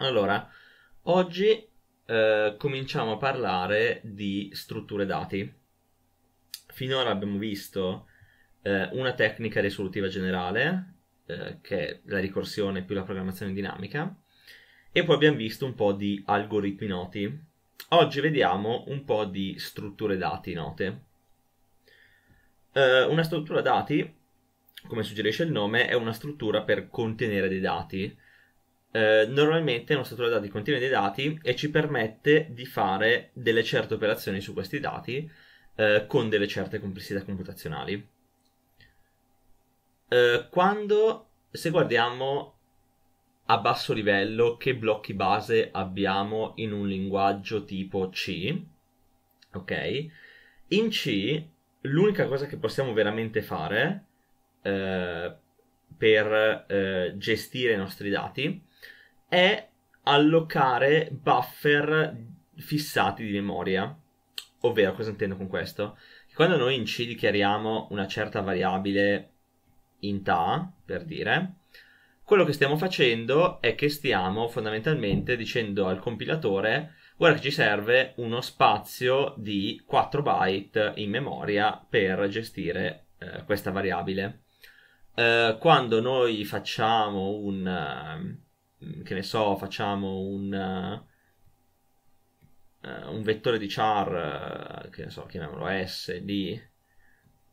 Allora, oggi eh, cominciamo a parlare di strutture dati. Finora abbiamo visto eh, una tecnica risolutiva generale, eh, che è la ricorsione più la programmazione dinamica, e poi abbiamo visto un po' di algoritmi noti. Oggi vediamo un po' di strutture dati note. Eh, una struttura dati, come suggerisce il nome, è una struttura per contenere dei dati eh, normalmente il nostro titolo dati contiene dei dati e ci permette di fare delle certe operazioni su questi dati eh, con delle certe complessità computazionali. Eh, quando, se guardiamo a basso livello che blocchi base abbiamo in un linguaggio tipo C, ok? In C l'unica cosa che possiamo veramente fare eh, per eh, gestire i nostri dati è allocare buffer fissati di memoria. Ovvero, cosa intendo con questo? quando noi in C dichiariamo una certa variabile in TA, per dire, quello che stiamo facendo è che stiamo fondamentalmente dicendo al compilatore guarda che ci serve uno spazio di 4 byte in memoria per gestire eh, questa variabile. Eh, quando noi facciamo un ehm, Mm, che ne so, facciamo un, uh, un vettore di char, uh, che ne so, chiamiamolo S di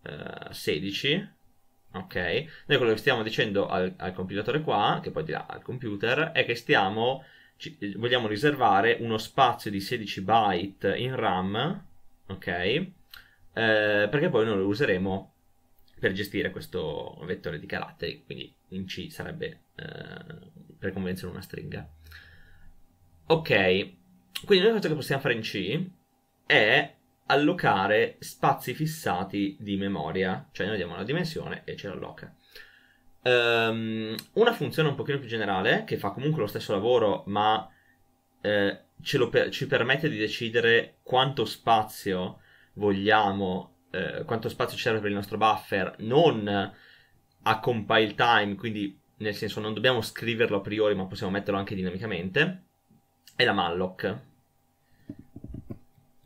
uh, 16, ok? Noi quello che stiamo dicendo al, al compilatore qua, che poi dirà al computer, è che stiamo, ci, vogliamo riservare uno spazio di 16 byte in RAM, ok? Eh, perché poi noi lo useremo per gestire questo vettore di caratteri, quindi in C sarebbe per convenzione una stringa. Ok, quindi l'unica cosa che possiamo fare in C è allocare spazi fissati di memoria, cioè noi diamo una dimensione e ce l'alloca. Um, una funzione un pochino più generale, che fa comunque lo stesso lavoro, ma eh, per- ci permette di decidere quanto spazio vogliamo, eh, quanto spazio serve per il nostro buffer, non a compile time, quindi nel senso non dobbiamo scriverlo a priori, ma possiamo metterlo anche dinamicamente, è la malloc.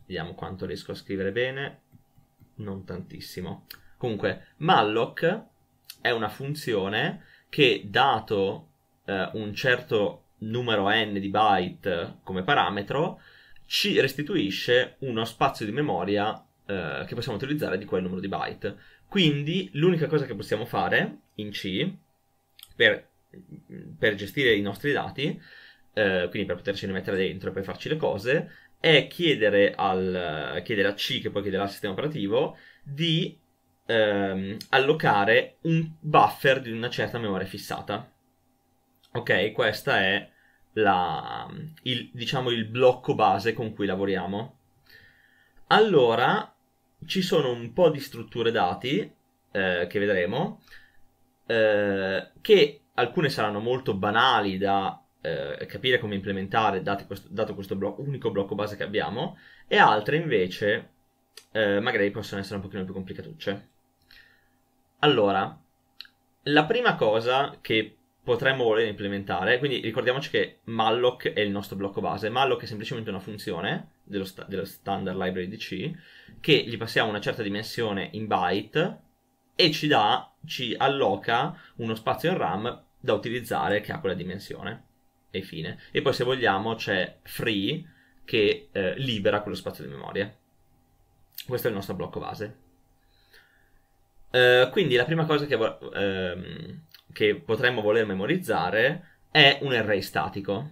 Vediamo quanto riesco a scrivere bene, non tantissimo. Comunque, malloc è una funzione che, dato eh, un certo numero n di byte come parametro, ci restituisce uno spazio di memoria eh, che possiamo utilizzare di quel numero di byte. Quindi l'unica cosa che possiamo fare in C per, per gestire i nostri dati, eh, quindi per potercene mettere dentro e poi farci le cose, è chiedere, al, chiedere a C, che poi chiederà al sistema operativo, di ehm, allocare un buffer di una certa memoria fissata. Ok, questa è la, il, diciamo, il blocco base con cui lavoriamo. Allora, ci sono un po' di strutture dati eh, che vedremo eh, che alcune saranno molto banali da eh, capire come implementare questo, dato questo blo- unico blocco base che abbiamo e altre invece eh, magari possono essere un pochino più complicatucce. Allora, la prima cosa che potremmo voler implementare, quindi ricordiamoci che malloc è il nostro blocco base, malloc è semplicemente una funzione dello, sta- dello standard library di C che gli passiamo una certa dimensione in byte e ci dà, ci alloca uno spazio in RAM da utilizzare che ha quella dimensione. E fine. E poi se vogliamo c'è free che eh, libera quello spazio di memoria. Questo è il nostro blocco base. Eh, quindi la prima cosa che, ehm, che potremmo voler memorizzare è un array statico.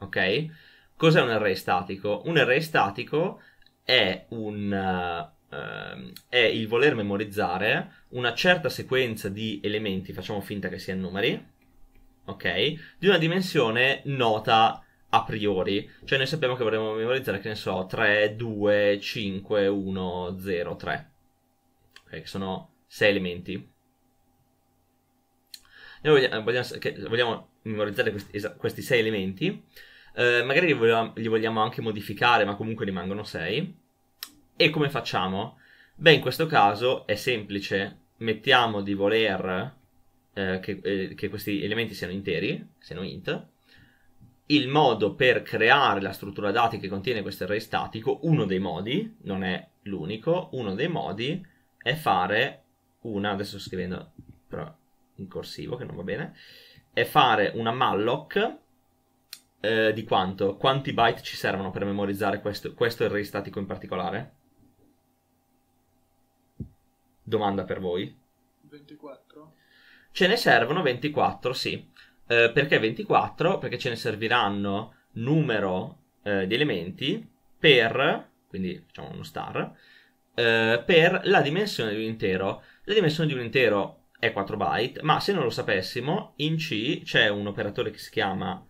Ok? Cos'è un array statico? Un array statico è, un, uh, è il voler memorizzare una certa sequenza di elementi, facciamo finta che siano numeri, ok? Di una dimensione nota a priori, cioè noi sappiamo che vorremmo memorizzare, che ne so, 3, 2, 5, 1, 0, 3, ok? Che sono 6 elementi. Noi vogliamo, vogliamo, vogliamo memorizzare questi 6 elementi eh, magari li vogliamo, li vogliamo anche modificare, ma comunque rimangono 6. E come facciamo? Beh, in questo caso è semplice, mettiamo di voler eh, che, eh, che, questi elementi siano interi, siano int. Il modo per creare la struttura dati che contiene questo array statico, uno dei modi, non è l'unico, uno dei modi è fare una, adesso sto scrivendo però in corsivo che non va bene, è fare una malloc eh, di quanto? Quanti byte ci servono per memorizzare questo, questo array statico in particolare? Domanda per voi. 24? Ce ne servono 24, sì. Eh, perché 24? Perché ce ne serviranno numero eh, di elementi per, quindi facciamo uno star, eh, per la dimensione di un intero. La dimensione di un intero è 4 byte, ma se non lo sapessimo, in C c'è un operatore che si chiama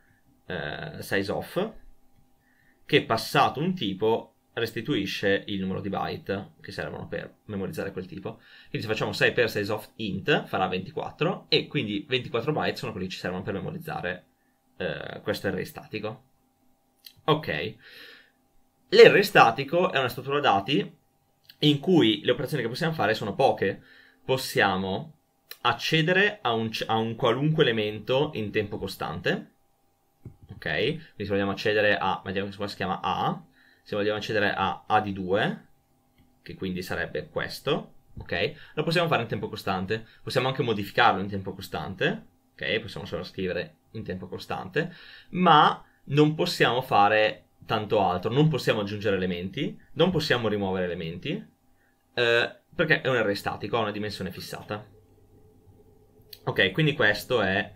eh, size off che passato un tipo restituisce il numero di byte che servono per memorizzare quel tipo. Quindi se facciamo 6 per size of int farà 24 e quindi 24 byte sono quelli che ci servono per memorizzare eh, questo array statico. Ok. L'array statico è una struttura dati in cui le operazioni che possiamo fare sono poche. Possiamo accedere a un, a un qualunque elemento in tempo costante ok? Quindi se vogliamo accedere a, vediamo come si chiama A, se vogliamo accedere a A di 2, che quindi sarebbe questo, ok? Lo possiamo fare in tempo costante, possiamo anche modificarlo in tempo costante, ok? Possiamo solo scrivere in tempo costante, ma non possiamo fare tanto altro, non possiamo aggiungere elementi, non possiamo rimuovere elementi, eh, perché è un array statico, ha una dimensione fissata. Ok, quindi questo è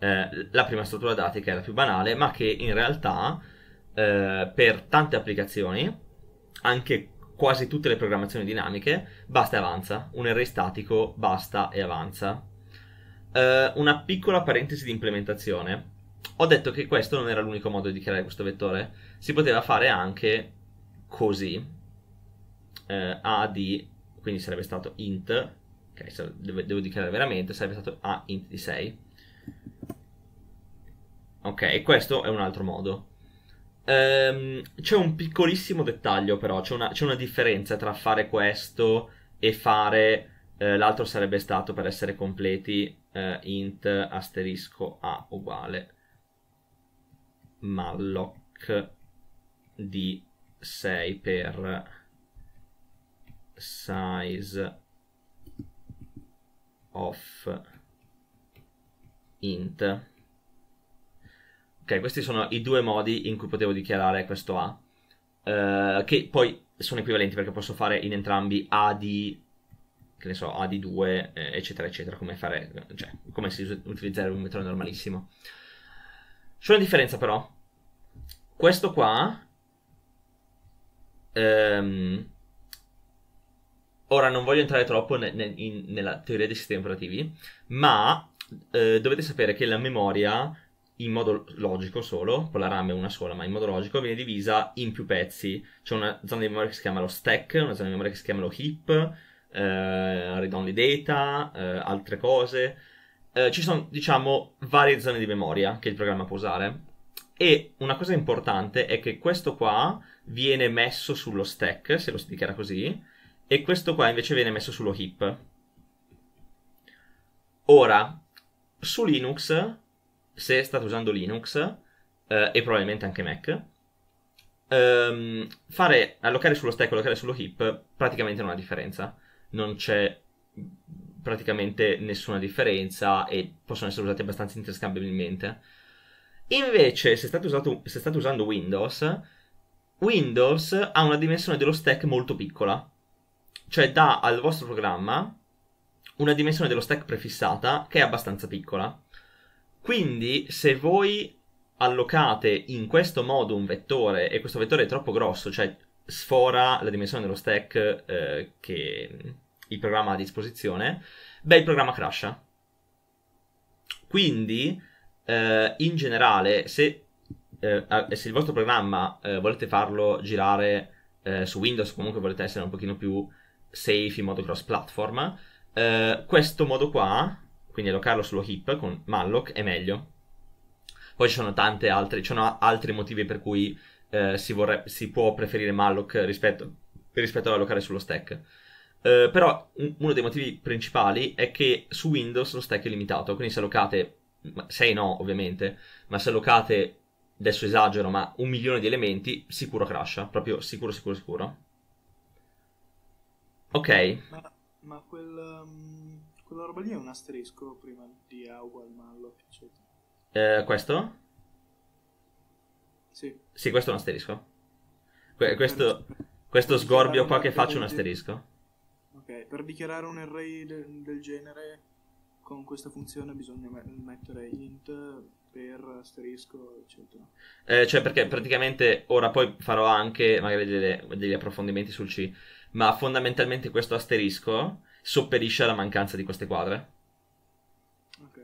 eh, la prima struttura dati che è la più banale, ma che in realtà eh, per tante applicazioni, anche quasi tutte le programmazioni dinamiche, basta e avanza. Un array statico basta e avanza. Eh, una piccola parentesi di implementazione. Ho detto che questo non era l'unico modo di creare questo vettore, si poteva fare anche così. Eh, a di, quindi sarebbe stato int, okay, devo dichiarare veramente, sarebbe stato a int di 6 Ok, questo è un altro modo. Ehm, c'è un piccolissimo dettaglio però, c'è una, c'è una differenza tra fare questo e fare... Eh, l'altro sarebbe stato, per essere completi, eh, int asterisco a uguale malloc di 6 per size of int Ok, questi sono i due modi in cui potevo dichiarare questo A, eh, che poi sono equivalenti perché posso fare in entrambi A di, che ne so, A di 2, eh, eccetera, eccetera, come fare, cioè, come si utilizzare un metro normalissimo. C'è una differenza però. Questo qua... Ehm, ora non voglio entrare troppo ne, ne, in, nella teoria dei sistemi operativi, ma eh, dovete sapere che la memoria in modo logico solo, con la RAM è una sola, ma in modo logico viene divisa in più pezzi. C'è una zona di memoria che si chiama lo stack, una zona di memoria che si chiama lo heap, eh, read only data, eh, altre cose. Eh, ci sono, diciamo, varie zone di memoria che il programma può usare. E una cosa importante è che questo qua viene messo sullo stack, se lo si dichiara così, e questo qua invece viene messo sullo heap. Ora, su Linux se state usando Linux eh, e probabilmente anche Mac, ehm, fare, allocare sullo stack e allocare sullo heap praticamente non ha differenza. Non c'è praticamente nessuna differenza e possono essere usati abbastanza interscambiabilmente. Invece, se state, usato, se state usando Windows, Windows ha una dimensione dello stack molto piccola, cioè dà al vostro programma una dimensione dello stack prefissata che è abbastanza piccola quindi se voi allocate in questo modo un vettore e questo vettore è troppo grosso, cioè sfora la dimensione dello stack eh, che il programma ha a disposizione, beh il programma crasha. Quindi eh, in generale se, eh, se, il vostro programma eh, volete farlo girare eh, su Windows, comunque volete essere un pochino più safe in modo cross platform, eh, questo modo qua quindi allocarlo sullo hip con malloc è meglio. Poi ci sono tante altre, ci sono altri motivi per cui eh, si, vorre- si, può preferire malloc rispetto, rispetto ad allocare sullo stack. Eh, però un- uno dei motivi principali è che su Windows lo stack è limitato, quindi se allocate, 6 no ovviamente, ma se allocate, adesso esagero, ma un milione di elementi, sicuro crasha, proprio sicuro, sicuro, sicuro. Ok. Ma, ma quel... Um quella roba lì è un asterisco prima di A uguale mallop, eccetera. Eh, questo? Sì. Sì, questo è un asterisco. Que- questo, questo sgorbio qua che faccio è un asterisco. Ok, per dichiarare un array del, del genere con questa funzione bisogna mettere int per asterisco, eccetera. Eh, cioè, perché praticamente ora poi farò anche magari delle, degli approfondimenti sul C, ma fondamentalmente questo asterisco sopperisce alla mancanza di queste quadre. Ok.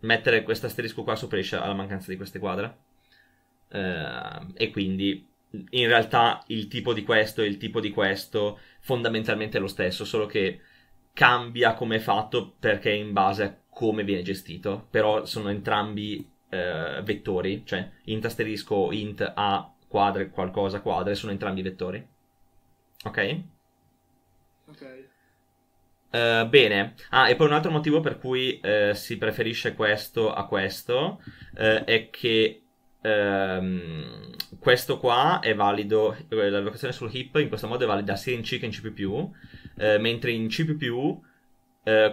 Mettere questo asterisco qua sopperisce alla mancanza di queste quadre. Eh, e quindi in realtà il tipo di questo e il tipo di questo fondamentalmente è lo stesso, solo che cambia come è fatto perché è in base a come viene gestito, però sono entrambi eh, vettori, cioè int asterisco int a quadre qualcosa quadre sono entrambi vettori. Ok? Ok. Eh, bene, ah, e poi un altro motivo per cui uh, si preferisce questo a questo uh, è che um, questo qua è valido, la locazione sul hip in questo modo è valida sia in C che in C++, mentre in C++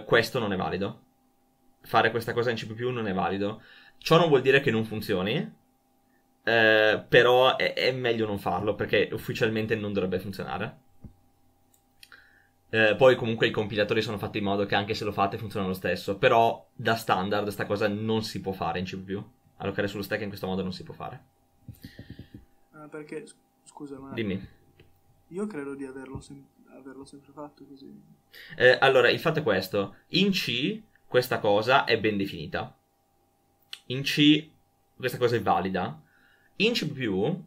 questo non è valido. Fare questa cosa in C++ non è valido. Ciò non vuol dire che non funzioni, però è, è meglio non farlo perché ufficialmente non dovrebbe funzionare. Eh, poi comunque i compilatori sono fatti in modo che anche se lo fate funziona lo stesso, però da standard questa cosa non si può fare in CPU. Allocare sullo stack in questo modo non si può fare. Ah, perché, scusa, ma... Dimmi. Io credo di averlo, sem- averlo sempre fatto così. Eh, allora, il fatto è questo. In C questa cosa è ben definita. In C questa cosa è valida. In CPU,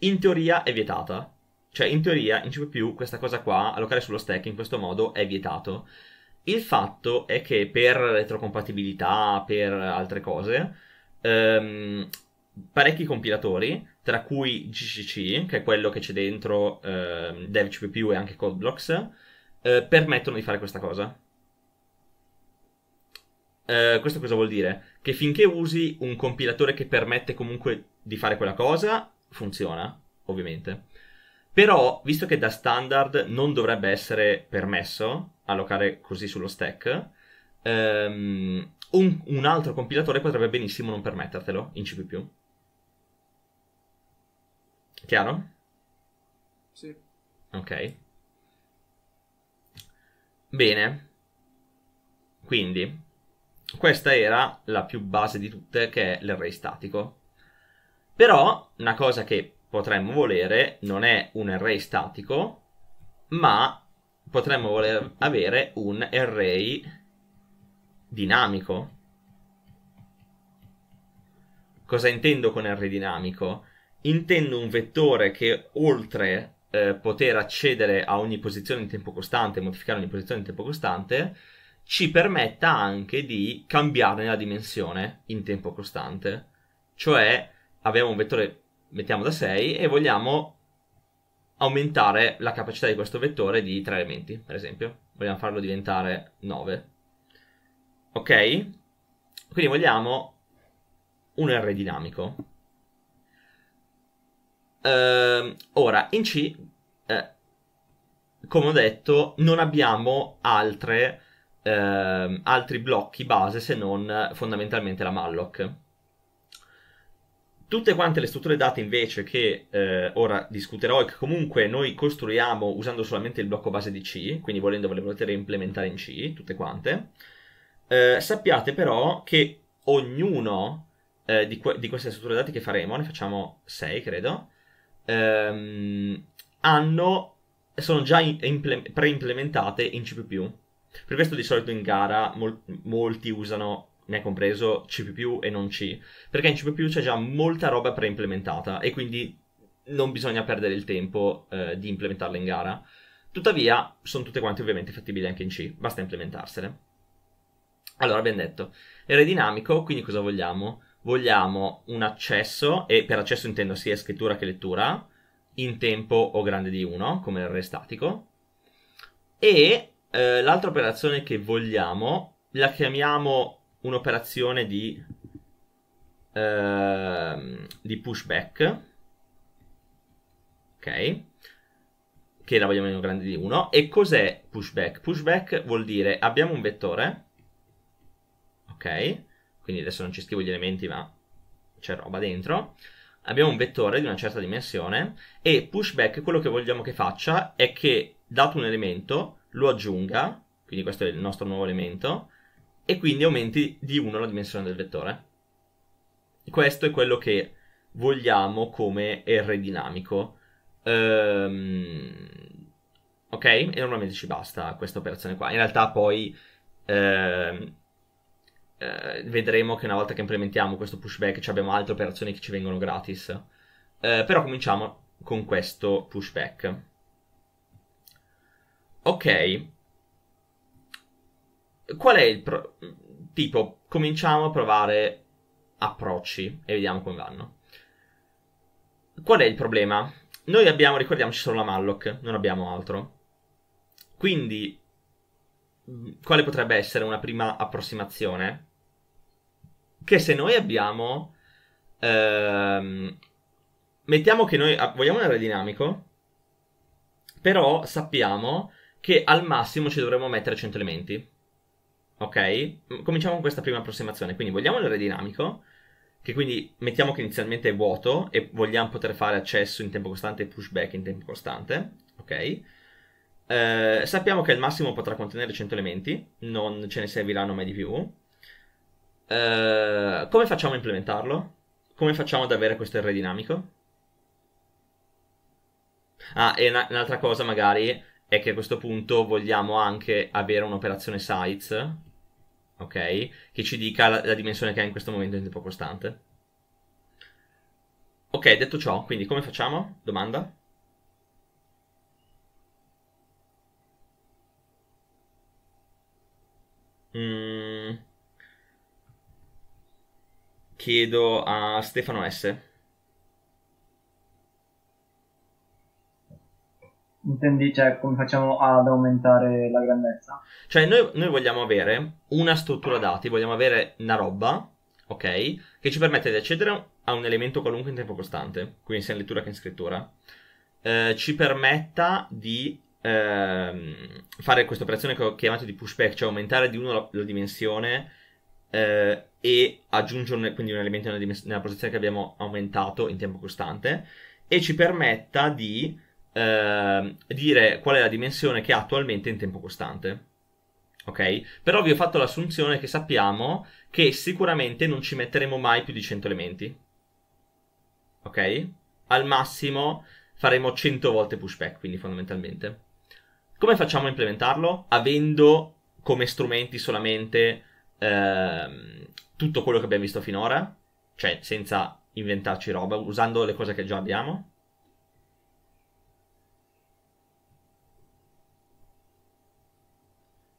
in teoria, è vietata cioè, in teoria, in CPU questa cosa qua, allocare sullo stack in questo modo, è vietato. Il fatto è che per retrocompatibilità, per altre cose, ehm, parecchi compilatori, tra cui GCC, che è quello che c'è dentro ehm, DevCPP e anche CodeBlocks, eh, permettono di fare questa cosa. Eh, questo cosa vuol dire? Che finché usi un compilatore che permette comunque di fare quella cosa, funziona, ovviamente. Però, visto che da standard non dovrebbe essere permesso allocare così sullo stack, um, un, un, altro compilatore potrebbe benissimo non permettertelo in C++. Chiaro? Sì. Ok. Bene. Quindi, questa era la più base di tutte, che è l'array statico. Però, una cosa che potremmo volere non è un array statico, ma potremmo voler avere un array dinamico. Cosa intendo con array dinamico? Intendo un vettore che oltre eh, poter accedere a ogni posizione in tempo costante, modificare ogni posizione in tempo costante, ci permetta anche di cambiarne la dimensione in tempo costante. Cioè abbiamo un vettore mettiamo da 6 e vogliamo aumentare la capacità di questo vettore di 3 elementi, per esempio. Vogliamo farlo diventare 9. Ok? Quindi vogliamo un R dinamico. Eh, ora, in C, eh, come ho detto, non abbiamo altre, eh, altri blocchi base se non fondamentalmente la malloc. Tutte quante le strutture date invece che eh, ora discuterò e che comunque noi costruiamo usando solamente il blocco base di C, quindi volendole poter implementare in C, tutte quante, eh, sappiate però che ognuno eh, di, que- di, queste strutture dati che faremo, ne facciamo 6 credo, ehm, hanno, sono già in- imple- preimplementate in C++. Per questo di solito in gara mol- molti usano ne è compreso C++ e non C, perché in C++ c'è già molta roba preimplementata e quindi non bisogna perdere il tempo eh, di implementarla in gara. Tuttavia, sono tutte quante ovviamente fattibili anche in C, basta implementarsele. Allora, abbiamo detto, dinamico, quindi cosa vogliamo? Vogliamo un accesso, e per accesso intendo sia scrittura che lettura, in tempo o grande di 1, come il statico, e eh, l'altra operazione che vogliamo la chiamiamo un'operazione di, eh, di pushback. Ok che la vogliamo meno grande di 1. E cos'è pushback? Pushback vuol dire abbiamo un vettore, ok? Quindi adesso non ci scrivo gli elementi, ma c'è roba dentro. Abbiamo un vettore di una certa dimensione e pushback quello che vogliamo che faccia è che, dato un elemento, lo aggiunga, quindi questo è il nostro nuovo elemento, e quindi aumenti di 1 la dimensione del vettore. Questo è quello che vogliamo come R dinamico. Ehm, ok? E normalmente ci basta questa operazione qua. In realtà poi ehm, eh, vedremo che una volta che implementiamo questo pushback ci abbiamo altre operazioni che ci vengono gratis. Eh, però cominciamo con questo pushback. Ok, Qual è il... Pro- tipo, cominciamo a provare approcci e vediamo come vanno. Qual è il problema? Noi abbiamo, ricordiamoci solo la Malloc, non abbiamo altro. Quindi, mm, quale potrebbe essere una prima approssimazione? Che se noi abbiamo... Ehm, mettiamo che noi ah, vogliamo un aerodinamico, però sappiamo che al massimo ci dovremmo mettere 100 elementi. Ok? Cominciamo con questa prima approssimazione. Quindi vogliamo l'array dinamico, che quindi mettiamo che inizialmente è vuoto e vogliamo poter fare accesso in tempo costante e pushback in tempo costante. Ok? Eh, sappiamo che il massimo potrà contenere 100 elementi, non ce ne serviranno mai di più. Eh, come facciamo a implementarlo? Come facciamo ad avere questo array dinamico? Ah, e una, un'altra cosa magari è che a questo punto vogliamo anche avere un'operazione sites ok? Che ci dica la, la dimensione che ha in questo momento in tempo costante. Ok, detto ciò, quindi come facciamo? Domanda? Mm. Chiedo a Stefano S. Intendi, cioè, come facciamo ad aumentare la grandezza? Cioè, noi, noi, vogliamo avere una struttura dati, vogliamo avere una roba, ok? Che ci permette di accedere a un elemento qualunque in tempo costante, quindi sia in lettura che in scrittura. Eh, ci permetta di eh, fare questa operazione che ho chiamato di pushback, cioè aumentare di uno la, la dimensione eh, e aggiungerne quindi un elemento nella, dimens- nella posizione che abbiamo aumentato in tempo costante e ci permetta di Ehm, dire qual è la dimensione che ha attualmente in tempo costante. Ok? Però vi ho fatto l'assunzione che sappiamo che sicuramente non ci metteremo mai più di 100 elementi. Ok? Al massimo faremo 100 volte pushback, quindi fondamentalmente. Come facciamo a implementarlo? Avendo come strumenti solamente eh, tutto quello che abbiamo visto finora, cioè senza inventarci roba, usando le cose che già abbiamo.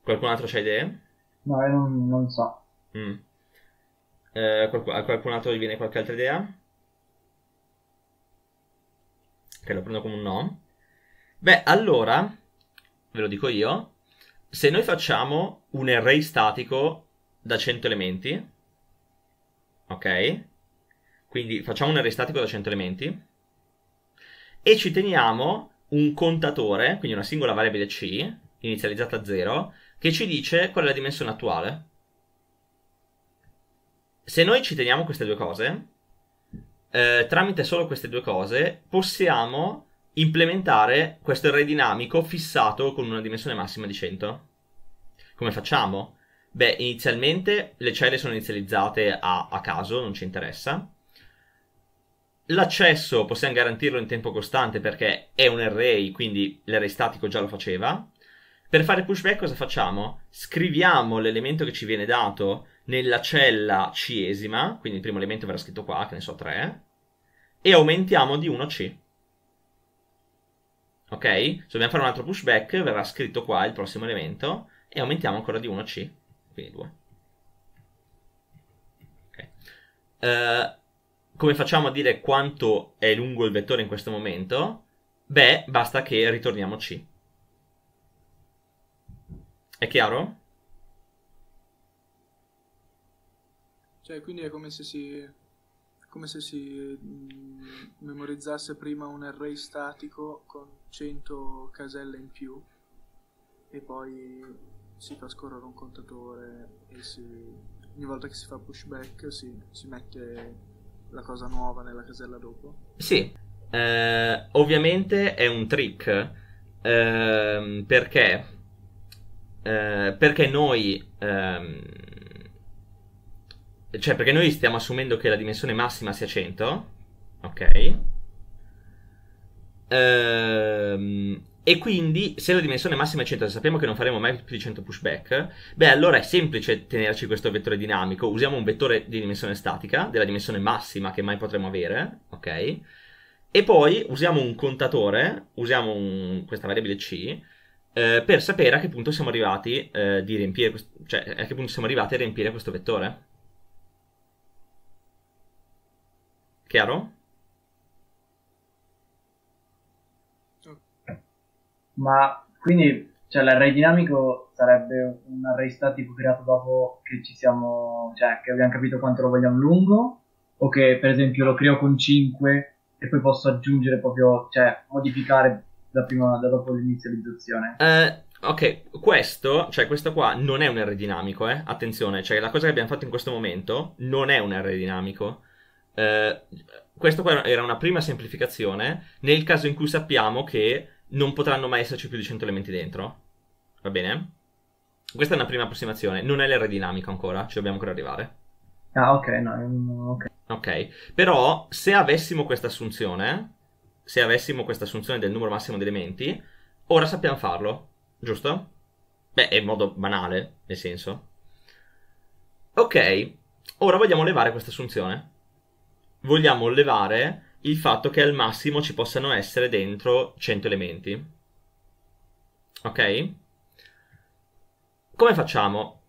Qualcun altro ha idee? No, eh, non, non so. Mm. Eh, qualcun, a qualcun altro gli viene qualche altra idea? Ok, lo prendo come un no. Beh, allora, ve lo dico io, se noi facciamo un array statico da 100 elementi, ok? Quindi facciamo un array statico da 100 elementi e ci teniamo un contatore, quindi una singola variabile C, inizializzata a 0, che ci dice qual è la dimensione attuale. Se noi ci teniamo queste due cose, eh, tramite solo queste due cose, possiamo implementare questo array dinamico fissato con una dimensione massima di 100. Come facciamo? Beh, inizialmente le celle sono inizializzate a, a caso, non ci interessa. L'accesso possiamo garantirlo in tempo costante perché è un array, quindi l'array statico già lo faceva. Per fare pushback cosa facciamo? Scriviamo l'elemento che ci viene dato nella cella ciesima, quindi il primo elemento verrà scritto qua, che ne so, 3, e aumentiamo di 1C. Ok? Se dobbiamo fare un altro pushback, verrà scritto qua il prossimo elemento, e aumentiamo ancora di 1C, quindi 2. Okay. Uh, come facciamo a dire quanto è lungo il vettore in questo momento? Beh, basta che ritorniamo C. È chiaro? Cioè, quindi è come se si, come se si mh, mm, memorizzasse prima un array statico con 100 caselle in più e poi si fa scorrere un contatore e si, ogni volta che si fa pushback si, si mette la cosa nuova nella casella dopo. Sì, eh, ovviamente è un trick eh, perché eh, perché noi... Ehm, cioè, perché noi stiamo assumendo che la dimensione massima sia 100, ok? Ehm, e quindi, se la dimensione massima è 100, se sappiamo che non faremo mai più di 100 pushback, beh, allora è semplice tenerci questo vettore dinamico. Usiamo un vettore di dimensione statica, della dimensione massima che mai potremo avere, ok? E poi usiamo un contatore, usiamo un, questa variabile C, eh, per sapere a che punto siamo arrivati eh, di riempire quest- cioè a che punto siamo arrivati a riempire questo vettore. Chiaro? Ma quindi cioè, l'array dinamico sarebbe un array statico creato dopo che ci siamo, cioè che abbiamo capito quanto lo vogliamo lungo, o che per esempio lo creo con 5 e poi posso aggiungere proprio, cioè modificare da, prima, da dopo l'inizializzazione. Eh, ok, questo, cioè questo qua non è un R dinamico, eh? attenzione, cioè la cosa che abbiamo fatto in questo momento non è un R dinamico. Eh, questo qua era una prima semplificazione nel caso in cui sappiamo che non potranno mai esserci più di 100 elementi dentro. Va bene? Questa è una prima approssimazione, non è l'R dinamico ancora, ci dobbiamo ancora arrivare. Ah, ok, no, ok. Ok, però se avessimo questa assunzione, se avessimo questa assunzione del numero massimo di elementi, ora sappiamo farlo, giusto? Beh, in modo banale, nel senso. Ok, ora vogliamo levare questa assunzione. Vogliamo levare il fatto che al massimo ci possano essere dentro 100 elementi. Ok? Come facciamo?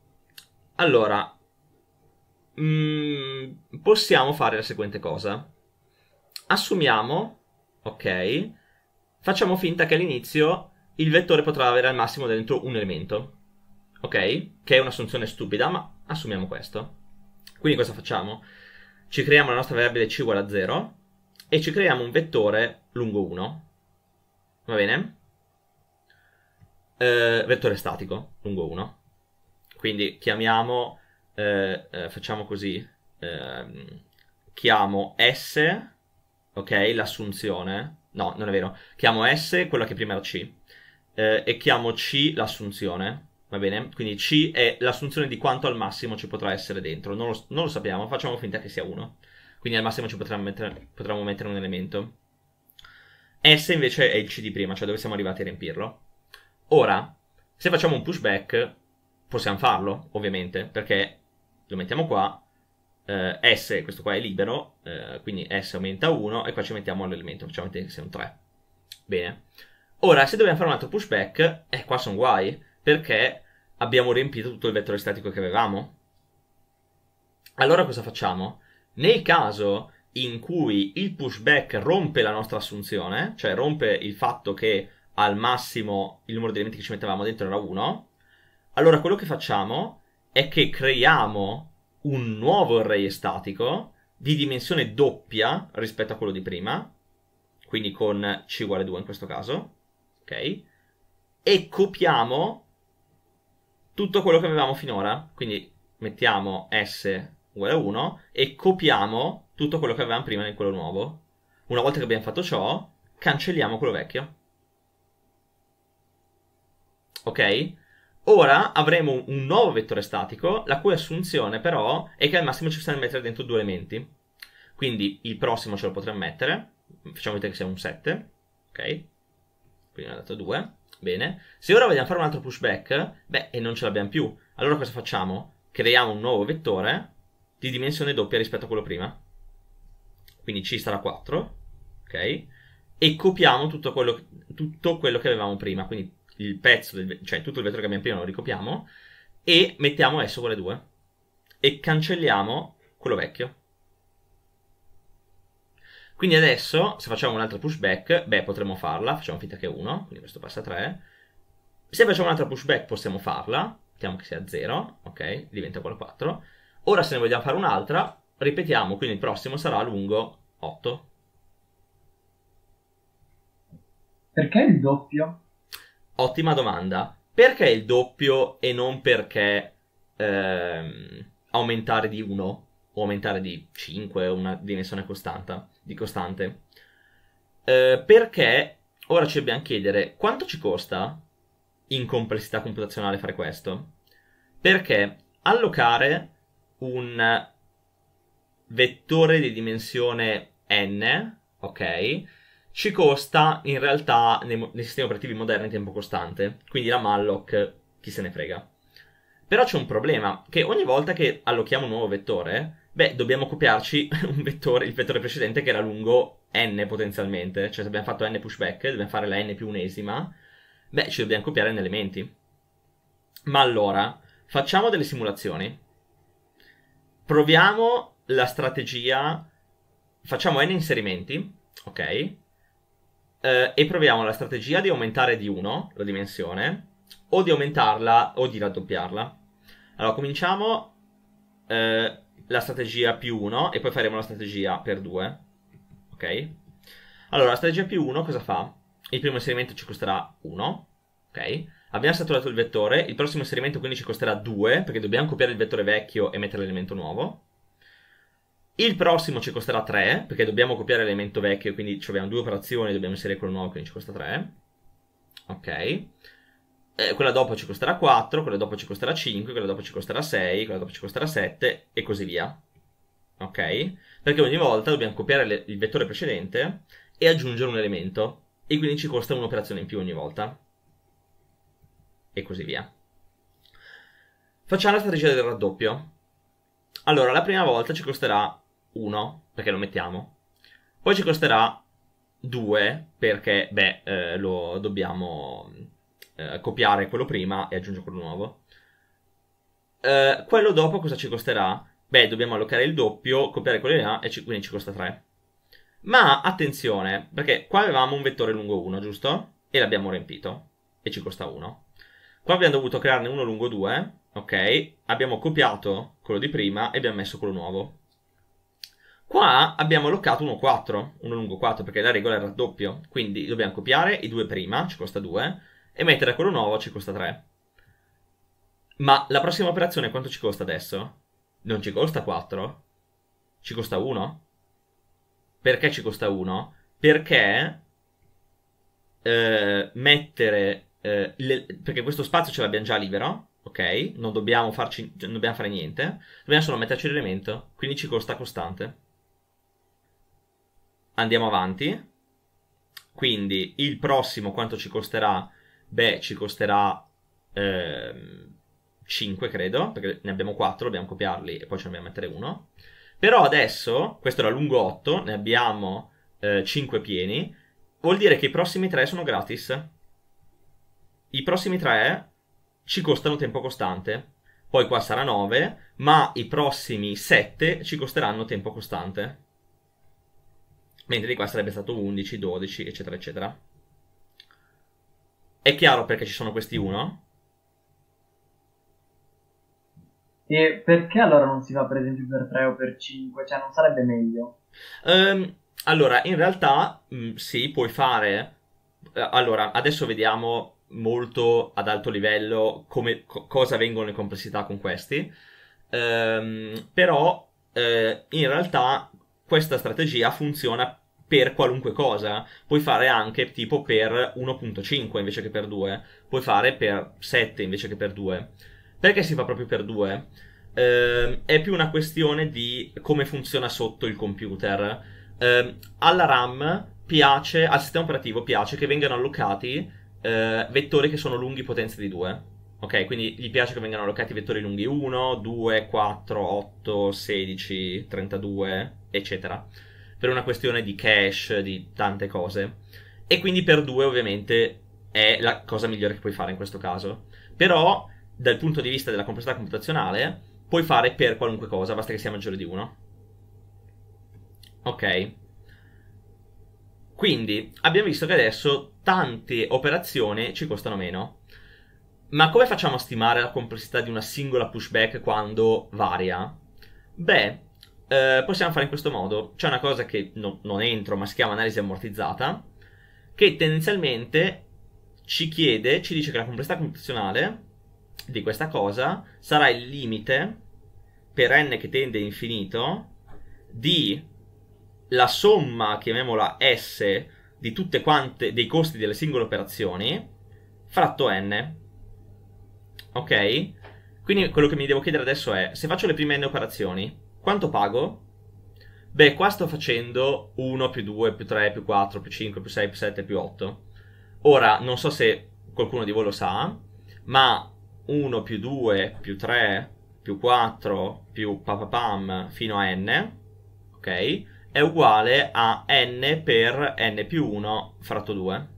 Allora, mh, mm, possiamo fare la seguente cosa. Assumiamo ok? Facciamo finta che all'inizio il vettore potrà avere al massimo dentro un elemento, ok? Che è un'assunzione stupida, ma assumiamo questo. Quindi cosa facciamo? Ci creiamo la nostra variabile c uguale a 0 e ci creiamo un vettore lungo 1, va bene? Eh, vettore statico lungo 1. Quindi chiamiamo, eh, eh, facciamo così, ehm, chiamo S ok? L'assunzione. No, non è vero. Chiamo S quella che prima era C. Eh, e chiamo C l'assunzione. Va bene? Quindi C è l'assunzione di quanto al massimo ci potrà essere dentro. Non lo, non lo sappiamo, facciamo finta che sia 1. Quindi al massimo ci potremmo mettere, potremmo mettere un elemento. S invece è il C di prima, cioè dove siamo arrivati a riempirlo. Ora, se facciamo un pushback, possiamo farlo, ovviamente, perché lo mettiamo qua eh, S, questo qua è libero, eh, quindi S aumenta 1 e qua ci mettiamo l'elemento, facciamo che sia un 3. Bene. Ora, se dobbiamo fare un altro pushback, eh, qua sono guai, perché abbiamo riempito tutto il vettore statico che avevamo. Allora cosa facciamo? Nel caso in cui il pushback rompe la nostra assunzione, cioè rompe il fatto che al massimo il numero di elementi che ci mettevamo dentro era 1, allora quello che facciamo è che creiamo un nuovo array statico di dimensione doppia rispetto a quello di prima, quindi con c uguale 2 in questo caso, ok? E copiamo tutto quello che avevamo finora, quindi mettiamo s uguale 1 e copiamo tutto quello che avevamo prima in quello nuovo. Una volta che abbiamo fatto ciò, cancelliamo quello vecchio. Ok? Ora avremo un nuovo vettore statico, la cui assunzione però è che al massimo ci possiamo mettere dentro due elementi. Quindi il prossimo ce lo potremmo mettere, facciamo vedere che sia un 7, ok? Quindi ne ho dato 2, bene. Se ora vogliamo fare un altro pushback, beh, e non ce l'abbiamo più, allora cosa facciamo? Creiamo un nuovo vettore di dimensione doppia rispetto a quello prima. Quindi C sarà 4, ok? E copiamo tutto quello, tutto quello che avevamo prima, quindi il pezzo, del, cioè tutto il vetro che abbiamo prima lo ricopiamo e mettiamo S uguale 2 e cancelliamo quello vecchio. Quindi adesso, se facciamo un'altra pushback, beh, potremmo farla, facciamo finta che è 1, quindi questo passa a 3. Se facciamo un'altra pushback possiamo farla, mettiamo che sia 0, ok, diventa quello 4. Ora se ne vogliamo fare un'altra, ripetiamo, quindi il prossimo sarà lungo 8. Perché il doppio? Ottima domanda. Perché il doppio e non perché ehm, aumentare di 1 o aumentare di 5 una dimensione costante? Di costante? Eh, perché ora ci dobbiamo chiedere quanto ci costa in complessità computazionale fare questo? Perché allocare un vettore di dimensione n, ok? ci costa in realtà nei, nei sistemi operativi moderni tempo costante, quindi la malloc chi se ne frega. Però c'è un problema, che ogni volta che allochiamo un nuovo vettore, beh, dobbiamo copiarci vettore, il vettore precedente che era lungo n potenzialmente, cioè se abbiamo fatto n pushback, dobbiamo fare la n più unesima, beh, ci dobbiamo copiare n elementi. Ma allora, facciamo delle simulazioni, proviamo la strategia, facciamo n inserimenti, ok? eh, e proviamo la strategia di aumentare di 1 la dimensione o di aumentarla o di raddoppiarla. Allora, cominciamo eh, la strategia più 1 e poi faremo la strategia per 2. Ok? Allora, la strategia più 1 cosa fa? Il primo inserimento ci costerà 1. Ok? Abbiamo saturato il vettore, il prossimo inserimento quindi ci costerà 2 perché dobbiamo copiare il vettore vecchio e mettere l'elemento nuovo. Il prossimo ci costerà 3, perché dobbiamo copiare l'elemento vecchio, quindi abbiamo due operazioni, dobbiamo inserire quello nuovo, quindi ci costa 3. Ok. Eh, quella dopo ci costerà 4, quella dopo ci costerà 5, quella dopo ci costerà 6, quella dopo ci costerà 7 e così via. Ok? Perché ogni volta dobbiamo copiare le, il vettore precedente e aggiungere un elemento e quindi ci costa un'operazione in più ogni volta. E così via. Facciamo la strategia del raddoppio. Allora, la prima volta ci costerà 1 perché lo mettiamo. Poi ci costerà 2 perché, beh, eh, lo dobbiamo eh, copiare quello prima e aggiungere quello nuovo. Eh, quello dopo cosa ci costerà? Beh, dobbiamo allocare il doppio, copiare quello là e ci, quindi ci costa 3. Ma attenzione, perché qua avevamo un vettore lungo 1, giusto? E l'abbiamo riempito e ci costa 1. Qua abbiamo dovuto crearne uno lungo 2, ok? Abbiamo copiato quello di prima e abbiamo messo quello nuovo Qua abbiamo allocato 1, 4, 1 lungo 4, perché la regola è il raddoppio. Quindi dobbiamo copiare i due prima, ci costa 2, e mettere quello nuovo, ci costa 3. Ma la prossima operazione quanto ci costa adesso? Non ci costa 4? Ci costa 1? Perché ci costa 1? Perché eh, mettere... Eh, le, perché questo spazio ce l'abbiamo già libero, ok? Non dobbiamo, farci, non dobbiamo fare niente. Dobbiamo solo metterci l'elemento, quindi ci costa costante. Andiamo avanti. Quindi il prossimo quanto ci costerà? Beh, ci costerà eh, 5, credo, perché ne abbiamo 4, dobbiamo copiarli e poi ce ne dobbiamo mettere uno. Però adesso, questo era lungo 8, ne abbiamo eh, 5 pieni, vuol dire che i prossimi 3 sono gratis. I prossimi 3 ci costano tempo costante. Poi qua sarà 9, ma i prossimi 7 ci costeranno tempo costante mentre di qua sarebbe stato 11, 12, eccetera, eccetera. È chiaro perché ci sono questi 1? E perché allora non si fa per esempio per 3 o per 5? Cioè non sarebbe meglio? Um, allora, in realtà mh, mm, sì, puoi fare... Eh, allora, adesso vediamo molto ad alto livello come, co- cosa vengono le complessità con questi. Um, però eh, in realtà questa strategia funziona per qualunque cosa. Puoi fare anche tipo per 1.5 invece che per 2, puoi fare per 7 invece che per 2. Perché si fa proprio per 2? Eh, è più una questione di come funziona sotto il computer. Eh, alla RAM piace, al sistema operativo piace che vengano allocati eh, vettori che sono lunghi potenza di 2 Ok, quindi gli piace che vengano allocati vettori lunghi 1, 2, 4, 8, 16, 32, eccetera, per una questione di cache, di tante cose. E quindi per 2 ovviamente è la cosa migliore che puoi fare in questo caso. Però dal punto di vista della complessità computazionale puoi fare per qualunque cosa, basta che sia maggiore di 1. Ok. Quindi abbiamo visto che adesso tante operazioni ci costano meno. Ma come facciamo a stimare la complessità di una singola pushback quando varia? Beh, eh, possiamo fare in questo modo. C'è una cosa che no, non entro, ma si chiama analisi ammortizzata, che tendenzialmente ci chiede, ci dice che la complessità computazionale di questa cosa sarà il limite per n che tende a infinito di la somma, chiamiamola S, di tutte quante dei costi delle singole operazioni fratto n Ok? Quindi quello che mi devo chiedere adesso è, se faccio le prime n operazioni, quanto pago? Beh, qua sto facendo 1 più 2 più 3 più 4 più 5 più 6 più 7 più 8. Ora, non so se qualcuno di voi lo sa, ma 1 più 2 più 3 più 4 più papapam fino a n, ok? È uguale a n per n più 1 fratto 2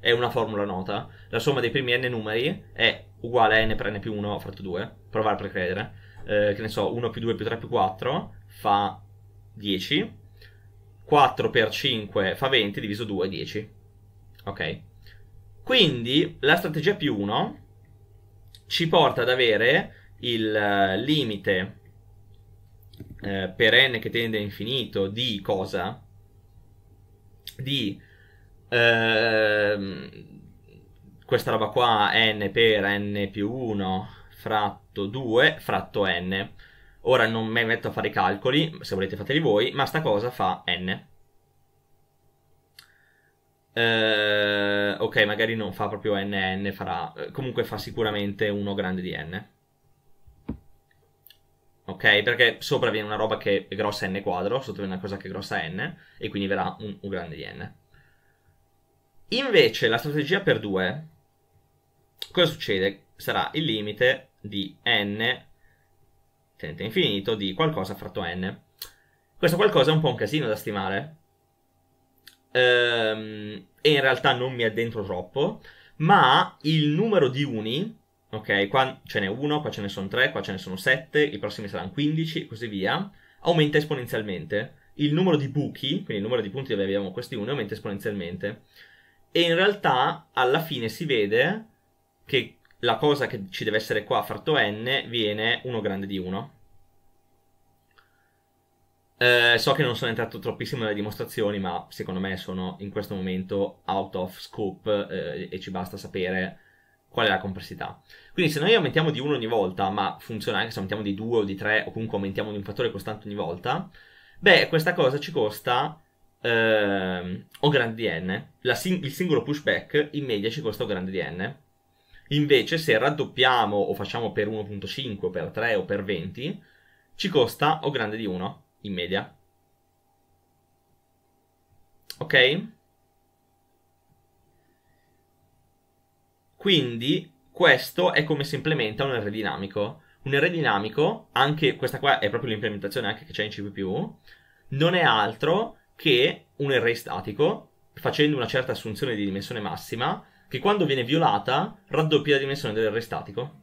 è una formula nota, la somma dei primi n numeri è uguale a n per n più 1 fratto 2, provare per credere, eh, che ne so, 1 più 2 più 3 più 4 fa 10, 4 per 5 fa 20 diviso 2 è 10, ok? Quindi la strategia più 1 ci porta ad avere il eh, limite eh, per n che tende a infinito di cosa? Di Ehm, questa roba qua n per n più 1 fratto 2 fratto n. Ora non mi metto a fare i calcoli, se volete fateli voi, ma sta cosa fa n. Eh, ok, magari non fa proprio nn, farà, eh, comunque fa sicuramente 1 grande di n. Ok, perché sopra viene una roba che è grossa n quadro, sotto viene una cosa che è grossa n, e quindi verrà un u grande di n. Invece la strategia per 2, cosa succede? Sarà il limite di n, tente infinito, di qualcosa fratto n. Questo qualcosa è un po' un casino da stimare, ehm, e in realtà non mi addentro troppo, ma il numero di uni, ok, qua ce n'è uno, qua ce ne sono tre, qua ce ne sono sette, i prossimi saranno 15 e così via, aumenta esponenzialmente. Il numero di buchi, quindi il numero di punti dove abbiamo questi uni, aumenta esponenzialmente. E in realtà alla fine si vede che la cosa che ci deve essere qua fratto n viene 1 grande di 1. Eh, so che non sono entrato troppissimo nelle dimostrazioni, ma secondo me sono in questo momento out of scope eh, e ci basta sapere qual è la complessità. Quindi se noi aumentiamo di 1 ogni volta, ma funziona anche se aumentiamo di 2 o di 3 o comunque aumentiamo di un fattore costante ogni volta, beh, questa cosa ci costa ehm, o di n, sing- il singolo pushback in media ci costa o grande di n. Invece se raddoppiamo o facciamo per 1.5, per 3 o per 20, ci costa o grande di 1 in media. Ok? Quindi questo è come si implementa un R dinamico. Un R dinamico, anche questa qua è proprio l'implementazione anche che c'è in CPU, non è altro che un array statico, facendo una certa assunzione di dimensione massima, che quando viene violata raddoppia la dimensione dell'array statico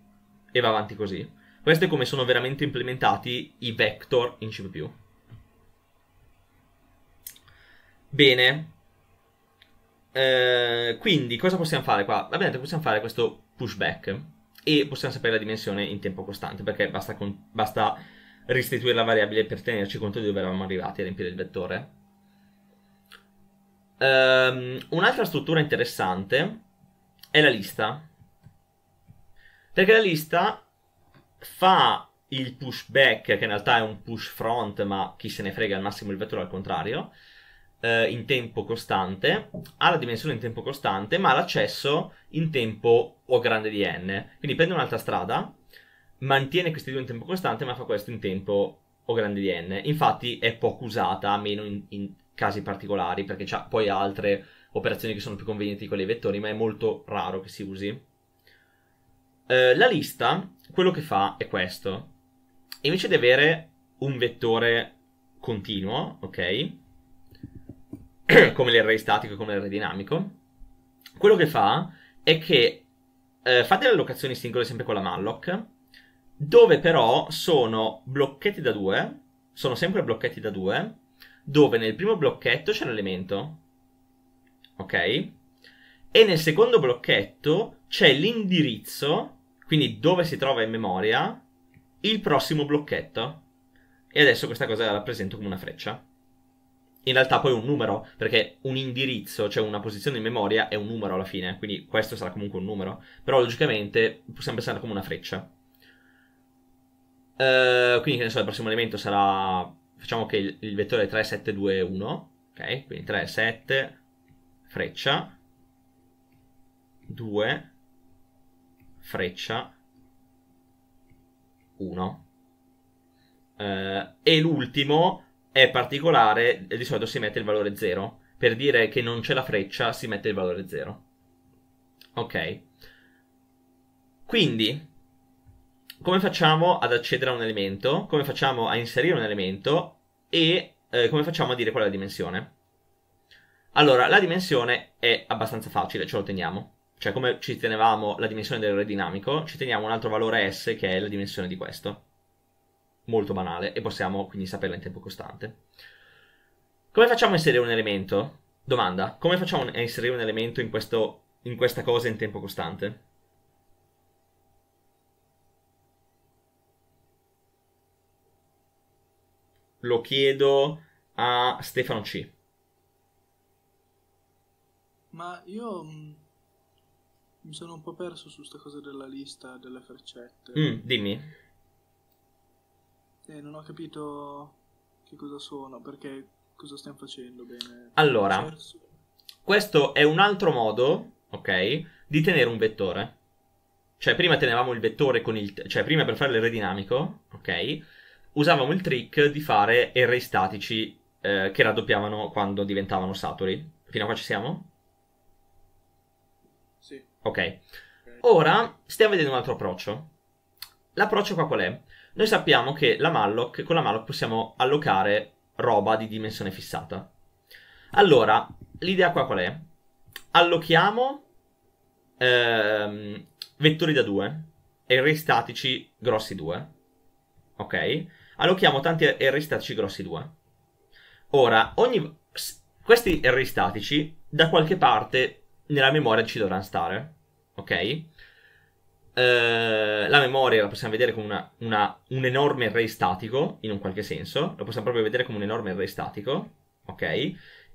e va avanti così. Questo è come sono veramente implementati i vector in C++. Bene. Eh, quindi cosa possiamo fare qua? Vabbè, possiamo fare questo pushback e possiamo sapere la dimensione in tempo costante perché basta, con, basta restituire la variabile per tenerci conto di dove eravamo arrivati a riempire il vettore. Um, un'altra struttura interessante è la lista. Perché la lista fa il pushback, che in realtà è un push front, ma chi se ne frega al massimo il vettore al contrario, eh, in tempo costante, ha la dimensione in tempo costante, ma ha l'accesso in tempo o grande di n. Quindi prende un'altra strada, mantiene questi due in tempo costante, ma fa questo in tempo o grande di n. Infatti è poco usata, meno in, in casi particolari, perché c'ha poi altre operazioni che sono più convenienti di quelle dei vettori, ma è molto raro che si usi. Eh, la lista, quello che fa è questo. Invece di avere un vettore continuo, ok? come l'array statico e come l'array dinamico, quello che fa è che eh, fate le allocazioni singole sempre con la malloc, dove però sono blocchetti da due, sono sempre blocchetti da due, dove nel primo blocchetto c'è l'elemento, ok? E nel secondo blocchetto c'è l'indirizzo, quindi dove si trova in memoria, il prossimo blocchetto. E adesso questa cosa la rappresento come una freccia. In realtà poi è un numero, perché un indirizzo, cioè una posizione in memoria, è un numero alla fine, quindi questo sarà comunque un numero. Però logicamente possiamo pensarla come una freccia. Uh, quindi, che ne so, il prossimo elemento sarà facciamo che il, il vettore 3, 7, 2, 1, ok? Quindi 3, 7, freccia, 2, freccia, 1. Eh, e l'ultimo è particolare, di solito si mette il valore 0. Per dire che non c'è la freccia si mette il valore 0. Ok. Quindi, come facciamo ad accedere a un elemento? Come facciamo a inserire un elemento? e eh, come facciamo a dire qual è la dimensione? Allora, la dimensione è abbastanza facile, ce lo teniamo. Cioè, come ci tenevamo la dimensione dell'errore dinamico, ci teniamo un altro valore S che è la dimensione di questo. Molto banale, e possiamo quindi saperla in tempo costante. Come facciamo a inserire un elemento? Domanda, come facciamo a inserire un elemento in, questo, in questa cosa in tempo costante? lo chiedo a Stefano C. Ma io mh, mm, mi sono un po' perso su questa cosa della lista delle freccette. Mm, dimmi. Eh, non ho capito che cosa sono, perché cosa stiamo facendo bene. Allora, questo è un altro modo, ok, di tenere un vettore. Cioè, prima tenevamo il vettore con il... T- cioè, prima per fare l'aerodinamico, ok? usavamo il trick di fare array statici eh, che raddoppiavano quando diventavano saturi. Fino a qua ci siamo? Sì. Ok. Ora stiamo vedendo un altro approccio. L'approccio qua qual è? Noi sappiamo che la malloc, con la malloc possiamo allocare roba di dimensione fissata. Allora, l'idea qua qual è? Allochiamo ehm, vettori da 2 e array statici grossi 2. Ok? Allochiamo tanti array statici grossi 2. Ora, ogni... questi array statici da qualche parte nella memoria ci dovranno stare, ok? Uh, la memoria la possiamo vedere come una, una, un enorme array statico, in un qualche senso, lo possiamo proprio vedere come un enorme array statico, ok?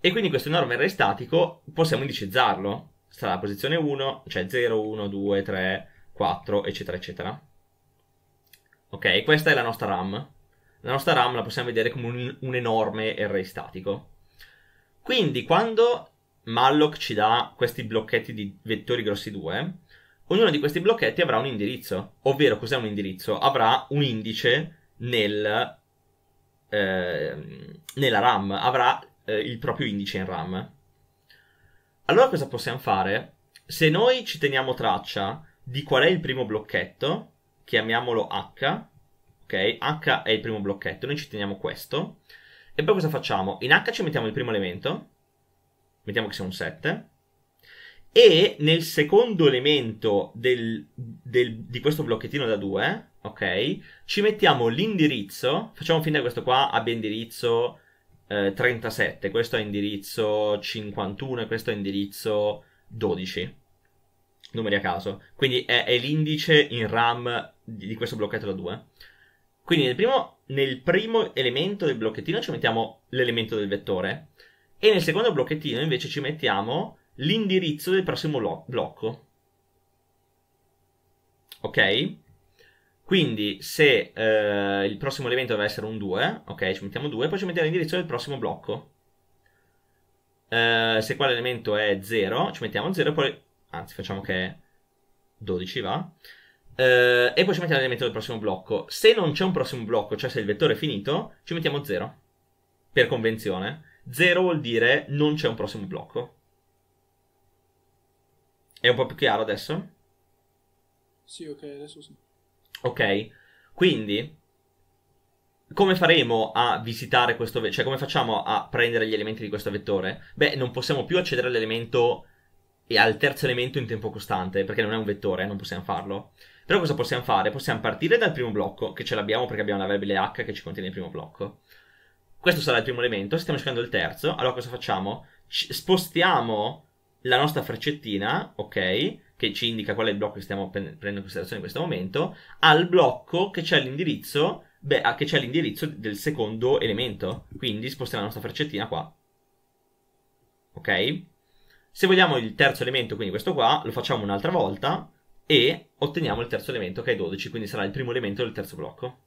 E quindi questo enorme array statico possiamo indicizzarlo, sarà la posizione 1, cioè 0, 1, 2, 3, 4, eccetera, eccetera. Ok, questa è la nostra RAM, la nostra RAM la possiamo vedere come un, un enorme array statico. Quindi quando malloc ci dà questi blocchetti di vettori grossi 2, ognuno di questi blocchetti avrà un indirizzo, ovvero cos'è un indirizzo? Avrà un indice nel, eh, nella RAM, avrà eh, il proprio indice in RAM. Allora cosa possiamo fare? Se noi ci teniamo traccia di qual è il primo blocchetto, chiamiamolo H, ok? H è il primo blocchetto, noi ci teniamo questo. E poi cosa facciamo? In H ci mettiamo il primo elemento, mettiamo che sia un 7, e nel secondo elemento del, del, di questo blocchettino da 2, ok? Ci mettiamo l'indirizzo, facciamo finta che questo qua abbia indirizzo eh, 37, questo è indirizzo 51 e questo è indirizzo 12, numeri a caso. Quindi è, è l'indice in RAM di, di questo blocchetto da 2. Quindi nel primo, nel primo elemento del blocchettino ci mettiamo l'elemento del vettore e nel secondo blocchettino invece ci mettiamo l'indirizzo del prossimo lo- blocco. Ok? Quindi se eh, il prossimo elemento deve essere un 2, ok, ci mettiamo 2, poi ci mettiamo l'indirizzo del prossimo blocco. Eh, se qua l'elemento è 0, ci mettiamo 0 poi... Anzi, facciamo che 12 va. Uh, e poi ci mettiamo l'elemento del prossimo blocco. Se non c'è un prossimo blocco, cioè se il vettore è finito, ci mettiamo 0. Per convenzione. 0 vuol dire non c'è un prossimo blocco. È un po' più chiaro adesso? Sì, ok, adesso sì. Ok, quindi come faremo a visitare questo vettore? Cioè, come facciamo a prendere gli elementi di questo vettore? Beh, non possiamo più accedere all'elemento e al terzo elemento in tempo costante, perché non è un vettore, non possiamo farlo. Però cosa possiamo fare? Possiamo partire dal primo blocco, che ce l'abbiamo perché abbiamo la variabile h che ci contiene il primo blocco. Questo sarà il primo elemento, stiamo cercando il terzo, allora cosa facciamo? C- spostiamo la nostra freccettina, ok? Che ci indica qual è il blocco che stiamo pre- prendendo in considerazione in questo momento, al blocco che c'è l'indirizzo, beh, che c'è l'indirizzo del secondo elemento. Quindi spostiamo la nostra freccettina qua. Ok? Se vogliamo il terzo elemento, quindi questo qua, lo facciamo un'altra volta e otteniamo il terzo elemento che è 12, quindi sarà il primo elemento del terzo blocco.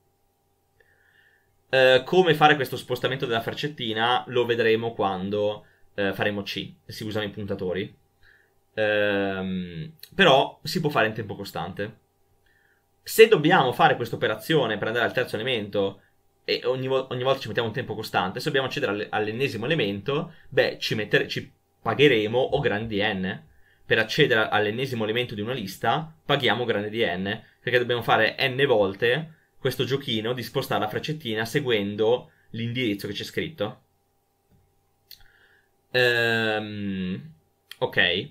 Eh, come fare questo spostamento della farcettina lo vedremo quando eh, faremo C, si usano i puntatori. Eh, però si può fare in tempo costante. Se dobbiamo fare questa operazione per andare al terzo elemento e ogni, vo- ogni, volta ci mettiamo un tempo costante, se dobbiamo accedere all'ennesimo elemento, beh, ci, metter- ci pagheremo o grandi n per accedere all'ennesimo elemento di una lista paghiamo grande di n, perché dobbiamo fare n volte questo giochino di spostare la freccettina seguendo l'indirizzo che c'è scritto. Ehm, ok.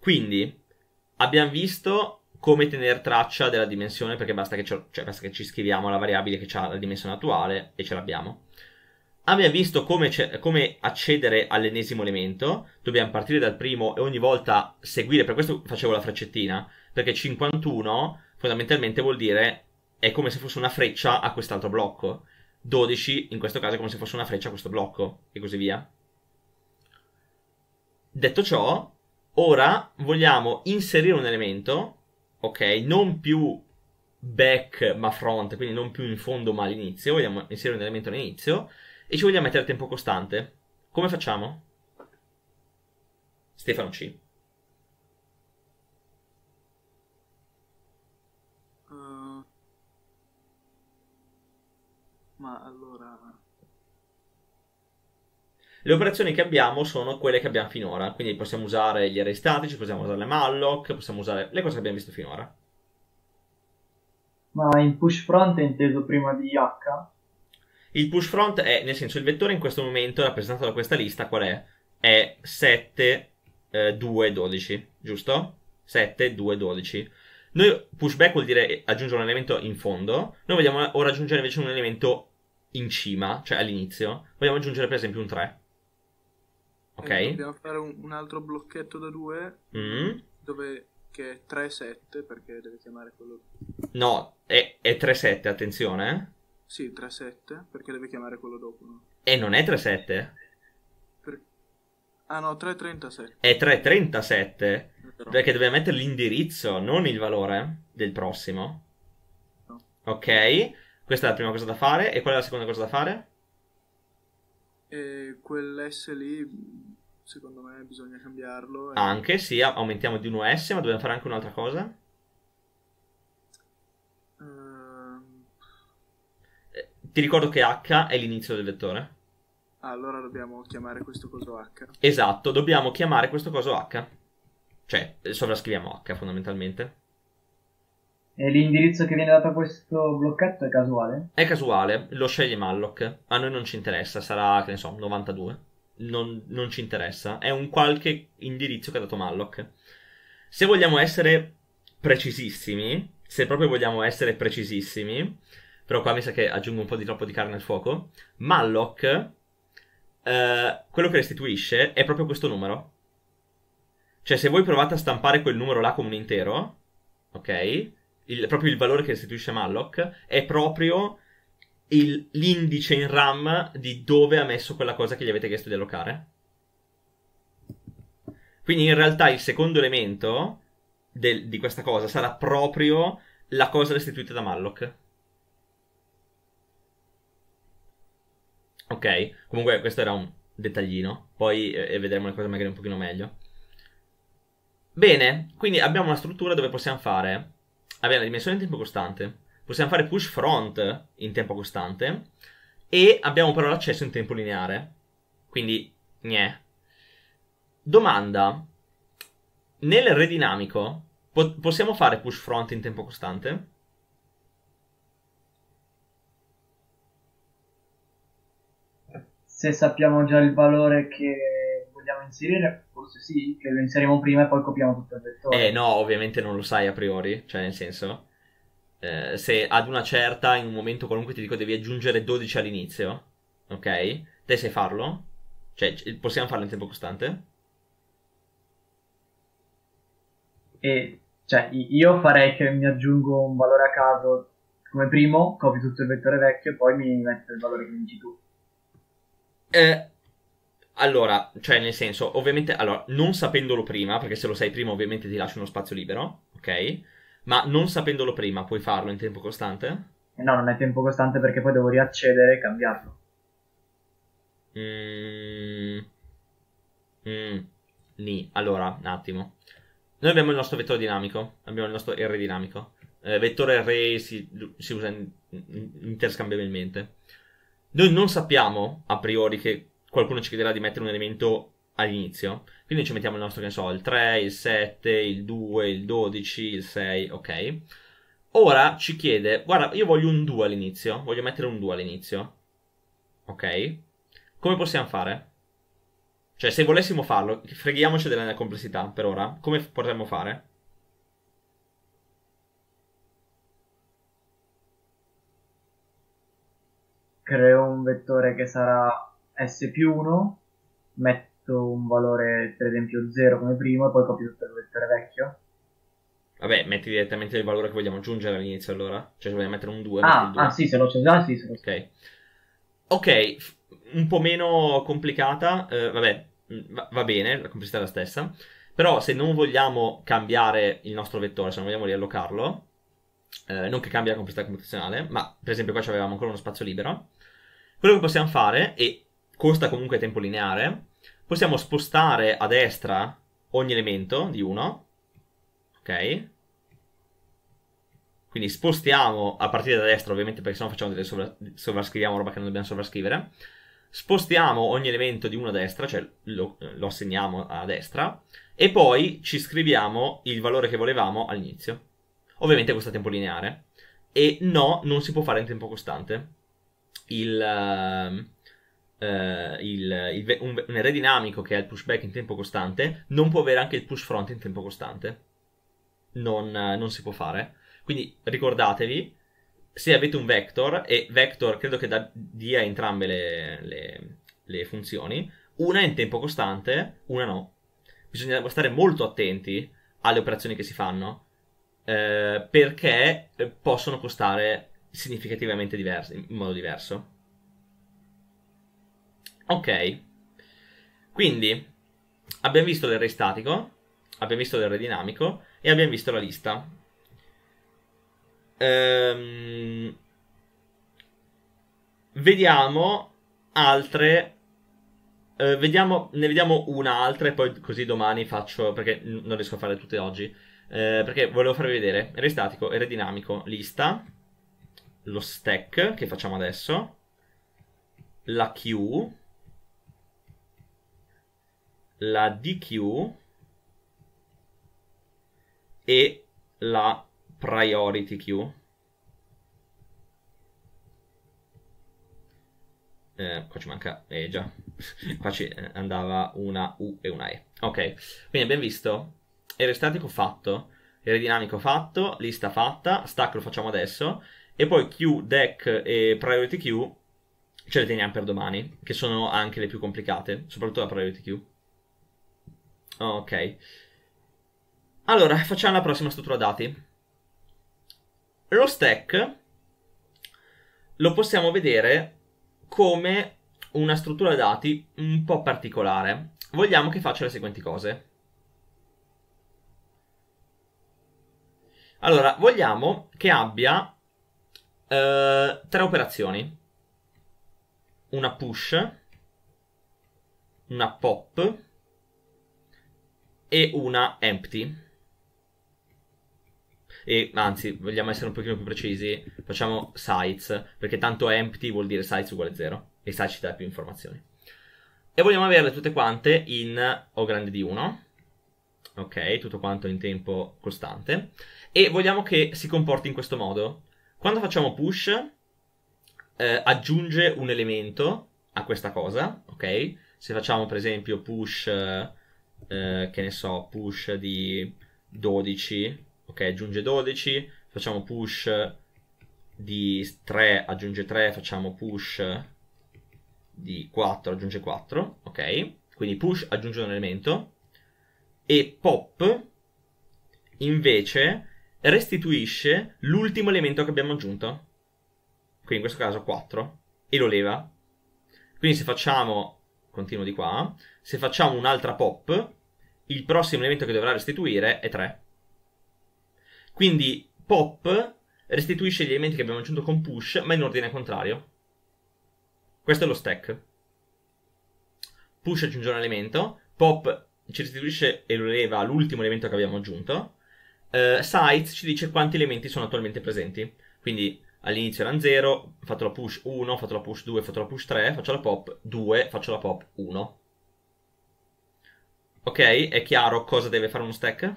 Quindi abbiamo visto come tenere traccia della dimensione perché basta che, cioè basta che ci scriviamo la variabile che ha la dimensione attuale e ce l'abbiamo. Abbiamo visto come, come, accedere all'ennesimo elemento, dobbiamo partire dal primo e ogni volta seguire, per questo facevo la freccettina, perché 51 fondamentalmente vuol dire è come se fosse una freccia a quest'altro blocco, 12 in questo caso è come se fosse una freccia a questo blocco, e così via. Detto ciò, ora vogliamo inserire un elemento, ok, non più back ma front, quindi non più in fondo ma all'inizio, vogliamo inserire un elemento all'inizio, e ci vogliamo mettere tempo costante, come facciamo? Stefano C. Uh, ma allora... Le operazioni che abbiamo sono quelle che abbiamo finora, quindi possiamo usare gli array statici, possiamo usare le malloc, possiamo usare le cose che abbiamo visto finora. Ma in push front è inteso prima di H? Il push front è, nel senso, il vettore in questo momento rappresentato da questa lista qual è? È 7, eh, 2, 12, giusto? 7, 2, 12. Noi pushback vuol dire aggiungere un elemento in fondo, noi vogliamo ora aggiungere invece un elemento in cima, cioè all'inizio. Vogliamo aggiungere per esempio un 3. Ok? E eh, dobbiamo fare un, un, altro blocchetto da 2 mm. dove che è 3, 7 perché deve chiamare quello. No, è, è 3, 7, attenzione. Sì, 3-7, perché deve chiamare quello dopo. No? E non è 3-7? Per... Ah no, 3-37. È 3-37? Però... Perché deve mettere l'indirizzo, non il valore del prossimo. No. Ok, questa è la prima cosa da fare. E qual è la seconda cosa da fare? E quell'S lì, secondo me, bisogna cambiarlo. E... Eh. Anche, sì, aumentiamo di 1 S, ma dobbiamo fare anche un'altra cosa. Ti ricordo che H è l'inizio del vettore. Allora dobbiamo chiamare questo coso H. Esatto, dobbiamo chiamare questo coso H. Cioè, sovrascriviamo H fondamentalmente. E l'indirizzo che viene dato a questo blocchetto è casuale? È casuale, lo sceglie Malloc. A noi non ci interessa, sarà, che ne so, 92. Non, non ci interessa. È un qualche indirizzo che ha dato Malloc. Se vogliamo essere precisissimi, se proprio vogliamo essere precisissimi, però qua mi sa che aggiungo un po' di troppo di carne al fuoco. Malloc, eh, quello che restituisce è proprio questo numero. Cioè, se voi provate a stampare quel numero là come un intero, ok? Il, proprio il valore che restituisce Malloc è proprio il, l'indice in RAM di dove ha messo quella cosa che gli avete chiesto di allocare. Quindi in realtà il secondo elemento del, di questa cosa sarà proprio la cosa restituita da Malloc. Ok, comunque questo era un dettaglino, poi eh, vedremo le cose magari un pochino meglio. Bene, quindi abbiamo una struttura dove possiamo fare, abbiamo la dimensione in tempo costante, possiamo fare push front in tempo costante e abbiamo però l'accesso in tempo lineare, quindi niente. Domanda, nel redinamico po- possiamo fare push front in tempo costante? se sappiamo già il valore che vogliamo inserire, forse sì, che lo inseriamo prima e poi copiamo tutto il vettore. Eh no, ovviamente non lo sai a priori, cioè nel senso, eh, se ad una certa, in un momento qualunque ti dico devi aggiungere 12 all'inizio, ok? Te sai farlo? Cioè, possiamo farlo in tempo costante? E, cioè, io farei che mi aggiungo un valore a caso come primo, copio tutto il vettore vecchio e poi mi metto il valore che mi dici tu. Eh, allora, cioè nel senso, ovviamente, allora, non sapendolo prima, perché se lo sai prima ovviamente ti lascio uno spazio libero, ok? Ma non sapendolo prima, puoi farlo in tempo costante? No, non è tempo costante perché poi devo riaccedere e cambiarlo. Mm. Mm. Nì. Allora, un attimo. Noi abbiamo il nostro vettore dinamico, abbiamo il nostro R dinamico. Eh, vettore R si, si usa in, in, interscambiabilmente. Noi non sappiamo a priori che qualcuno ci chiederà di mettere un elemento all'inizio. Quindi ci mettiamo il nostro, che ne so, il 3, il 7, il 2, il 12, il 6, ok. Ora ci chiede, guarda, io voglio un 2 all'inizio, voglio mettere un 2 all'inizio. Ok? Come possiamo fare? Cioè, se volessimo farlo, freghiamoci della complessità per ora, come potremmo fare? creo un vettore che sarà S più 1, metto un valore per esempio 0 come primo e poi copio tutto il vettore vecchio. Vabbè, metti direttamente il valore che vogliamo aggiungere all'inizio allora? Cioè se vogliamo mettere un 2, ah, metti il 2. Ah sì, se lo c'è già, sì, se lo c'è. Ok, okay un po' meno complicata, eh, vabbè, mm, va, va bene, la complessità è la stessa. Però se non vogliamo cambiare il nostro vettore, se non vogliamo riallocarlo, eh, non che cambia la complessità computazionale, ma per esempio qua avevamo ancora uno spazio libero, quello che possiamo fare, e costa comunque tempo lineare, possiamo spostare a destra ogni elemento di 1, ok? Quindi spostiamo a partire da destra, ovviamente, perché sennò facciamo delle sovra- sovrascriviamo roba che non dobbiamo sovrascrivere. Spostiamo ogni elemento di 1 a destra, cioè lo, lo assegniamo a destra, e poi ci scriviamo il valore che volevamo all'inizio. Ovviamente questo è tempo lineare. E no, non si può fare in tempo costante il, uh, il, il, un, un array dinamico che ha il pushback in tempo costante non può avere anche il push front in tempo costante. Non, non si può fare. Quindi ricordatevi, se avete un vector, e vector credo che da, dia entrambe le, le, le funzioni, una è in tempo costante, una no. Bisogna stare molto attenti alle operazioni che si fanno. Eh, perché eh, possono costare significativamente diverso, in modo diverso. Ok, quindi abbiamo visto l'array statico, abbiamo visto l'array dinamico e abbiamo visto la lista. Ehm, vediamo altre Uh, vediamo, ne vediamo un'altra e poi così domani faccio, perché non riesco a fare tutte oggi, uh, perché volevo farvi vedere, re statico, re dinamico, lista, lo stack che facciamo adesso, la Q, la DQ e la priority queue. Eh, qua ci manca, eh già, qua ci eh, andava una U e una E. Ok, quindi abbiamo visto area statico fatto, area dinamico fatto, lista fatta, stack lo facciamo adesso e poi Q, deck e priority queue ce le teniamo per domani, che sono anche le più complicate, soprattutto la priority queue. Ok. Allora, facciamo la prossima struttura dati. Lo stack lo possiamo vedere come una struttura dati un po' particolare. Vogliamo che faccia le seguenti cose. Allora, vogliamo che abbia eh, tre operazioni. Una push, una pop e una empty. E anzi, vogliamo essere un pochino più precisi, facciamo sites, perché tanto empty vuol dire sites uguale 0 e sites ci dà più informazioni. E vogliamo averle tutte quante in O grande di 1, ok, tutto quanto in tempo costante, e vogliamo che si comporti in questo modo, quando facciamo push, eh, aggiunge un elemento a questa cosa, ok? Se facciamo per esempio push, eh, eh che ne so, push di 12, ok? Aggiunge 12, facciamo push di 3, aggiunge 3, facciamo push di 4, aggiunge 4, ok? Quindi push aggiunge un elemento e pop invece restituisce l'ultimo elemento che abbiamo aggiunto. Quindi in questo caso 4. E lo leva. Quindi se facciamo, continuo di qua, se facciamo un'altra pop, il prossimo elemento che dovrà restituire è 3. Quindi pop restituisce gli elementi che abbiamo aggiunto con push, ma in ordine contrario. Questo è lo stack. Push aggiunge un elemento, pop ci restituisce e lo leva l'ultimo elemento che abbiamo aggiunto, Uh, eh, sites ci dice quanti elementi sono attualmente presenti. Quindi all'inizio erano 0, fatto la push 1, fatto la push 2, fatto la push 3, faccio la pop 2, faccio la pop 1. Ok, è chiaro cosa deve fare uno stack?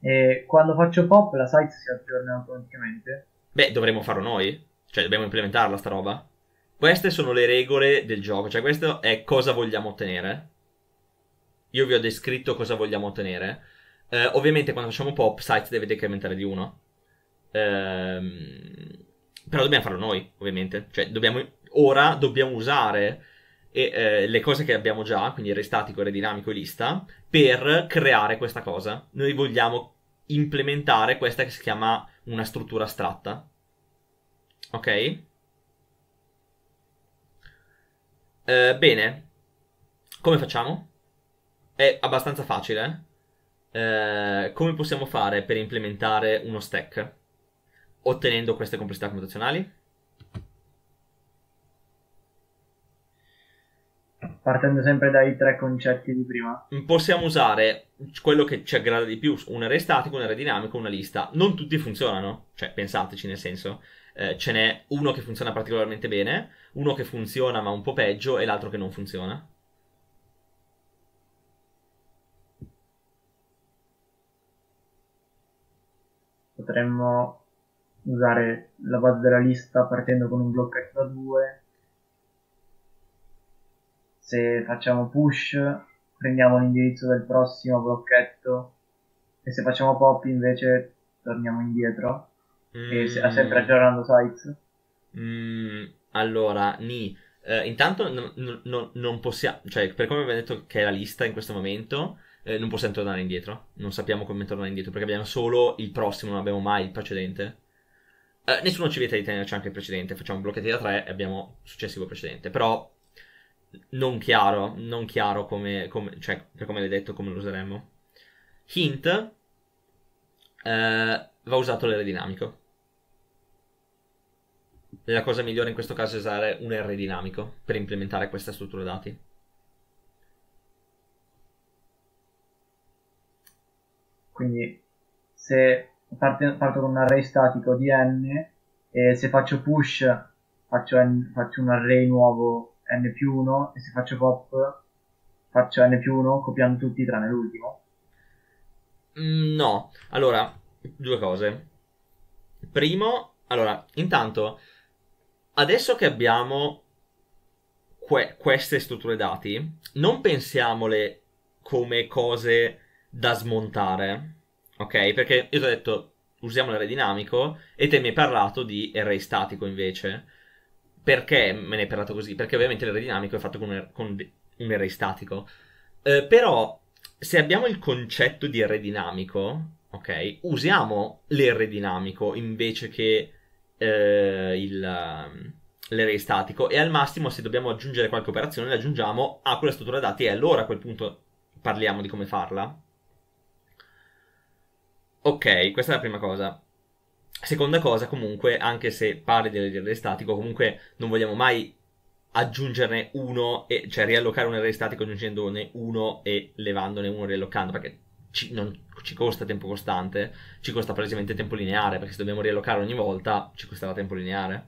E quando faccio pop la site si aggiorna automaticamente? Beh, dovremmo farlo noi. Cioè, dobbiamo implementarla sta roba. Queste sono le regole del gioco, cioè questo è cosa vogliamo ottenere. Io vi ho descritto cosa vogliamo ottenere. Eh, ovviamente quando facciamo pop, site deve decrementare di 1. Eh, però dobbiamo farlo noi, ovviamente. Cioè, dobbiamo, ora dobbiamo usare e, eh, le cose che abbiamo già, quindi il restatico, il redinamico e lista, per creare questa cosa. Noi vogliamo implementare questa che si chiama una struttura astratta. Ok? Eh, bene, come facciamo? è abbastanza facile. Eh. eh, come possiamo fare per implementare uno stack ottenendo queste complessità computazionali? Partendo sempre dai tre concetti di prima. Possiamo usare quello che ci aggrada di più, un array statico, un array dinamico, una lista. Non tutti funzionano, cioè pensateci nel senso, eh, ce n'è uno che funziona particolarmente bene, uno che funziona ma un po' peggio e l'altro che non funziona. potremmo usare la base della lista partendo con un blocchetto a 2 se facciamo push prendiamo l'indirizzo del prossimo blocchetto e se facciamo pop invece torniamo indietro mm. e se, sempre mm. aggiornando sites mm. allora ni eh, intanto no, no, non possiamo cioè per come abbiamo detto che è la lista in questo momento eh, non possiamo tornare indietro. Non sappiamo come tornare indietro perché abbiamo solo il prossimo, non abbiamo mai il precedente. Eh, nessuno ci vieta di tenerci anche il precedente. Facciamo blocchetti da 3 e abbiamo successivo precedente. Però non chiaro, non chiaro come, come cioè, come l'hai detto, come lo useremmo. Hint eh, va usato l'aerodinamico. La cosa migliore in questo caso è usare un R dinamico per implementare questa struttura dati. Quindi se parte, parto con un array statico di n e se faccio push faccio, n, faccio un array nuovo n più 1 e se faccio pop faccio n più 1 copiando tutti tranne l'ultimo? Mm, no, allora, due cose. Primo, allora, intanto, adesso che abbiamo que- queste strutture dati, non pensiamole come cose da smontare, ok? Perché io ti ho detto usiamo l'array dinamico e te mi hai parlato di array statico invece. Perché me ne hai parlato così? Perché ovviamente l'array dinamico è fatto con un, er-, con un array statico. Eh, però se abbiamo il concetto di array dinamico, ok? Usiamo l'R dinamico invece che eh, il, ehm, l'R statico e al massimo se dobbiamo aggiungere qualche operazione la aggiungiamo a quella struttura dati e allora a quel punto parliamo di come farla. Ok, questa è la prima cosa. Seconda cosa, comunque, anche se parli dell'errore statico, comunque non vogliamo mai aggiungerne uno, e, cioè riallocare un errore statico aggiungendone uno e levandone uno riallocando, perché ci, non, ci costa tempo costante, ci costa palesemente tempo lineare, perché se dobbiamo riallocare ogni volta ci costerà tempo lineare.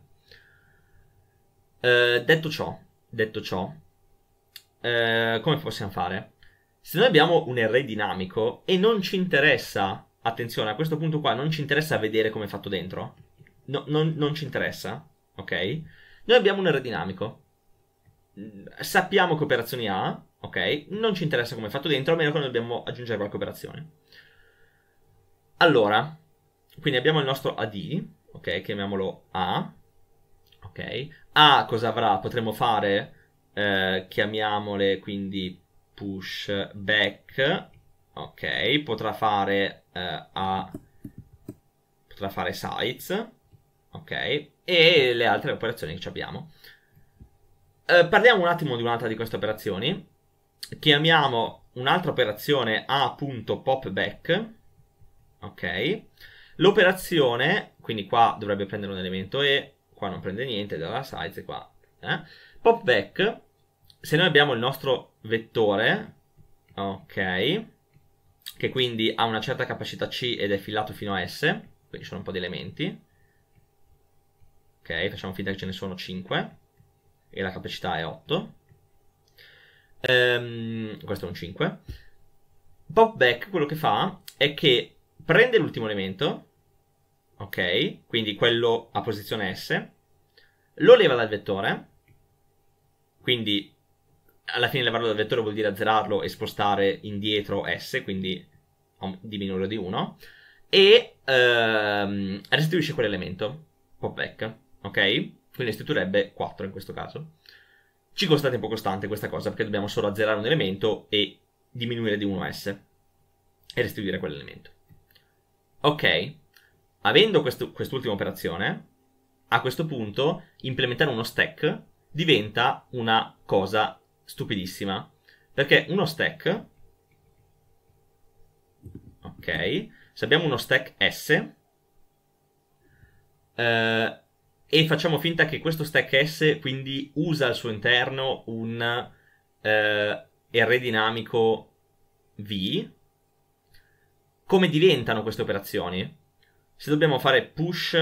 Eh, detto ciò, detto ciò eh, come possiamo fare? Se noi abbiamo un array dinamico e non ci interessa attenzione, a questo punto qua non ci interessa vedere come è fatto dentro. No, non, non ci interessa, ok? Noi abbiamo un aerodinamico. Sappiamo che operazioni ha, ok? Non ci interessa come è fatto dentro, a meno che non dobbiamo aggiungere qualche operazione. Allora, quindi abbiamo il nostro AD, ok? Chiamiamolo A, ok? A cosa avrà? Potremmo fare, eh, chiamiamole quindi push back, ok? Potrà fare eh, a... potrà fare sites, ok? E le altre operazioni che abbiamo. Eh, parliamo un attimo di un'altra di queste operazioni. Chiamiamo un'altra operazione a.popback, ok? L'operazione, quindi qua dovrebbe prendere un elemento e, qua non prende niente, dalla size, qua. Eh? Popback, se noi abbiamo il nostro vettore, ok, che quindi ha una certa capacità C ed è filato fino a S, quindi sono un po' di elementi. Ok, facciamo finta che ce ne sono 5 e la capacità è 8. Ehm, questo è un 5. Popback quello che fa è che prende l'ultimo elemento, ok, quindi quello a posizione S, lo leva dal vettore, quindi alla fine levarlo dal vettore vuol dire azzerarlo e spostare indietro S, quindi diminuirlo di 1, e ehm, restituisce quell'elemento, popback, ok? Quindi restituirebbe 4 in questo caso. Ci costa tempo costante questa cosa perché dobbiamo solo azzerare un elemento e diminuire di 1 S e restituire quell'elemento. Ok, avendo questo, quest'ultima operazione, a questo punto implementare uno stack diventa una cosa stupidissima. Perché uno stack... Ok. Se abbiamo uno stack S... Eh, e facciamo finta che questo stack S quindi usa al suo interno un eh, R dinamico V. Come diventano queste operazioni? Se dobbiamo fare push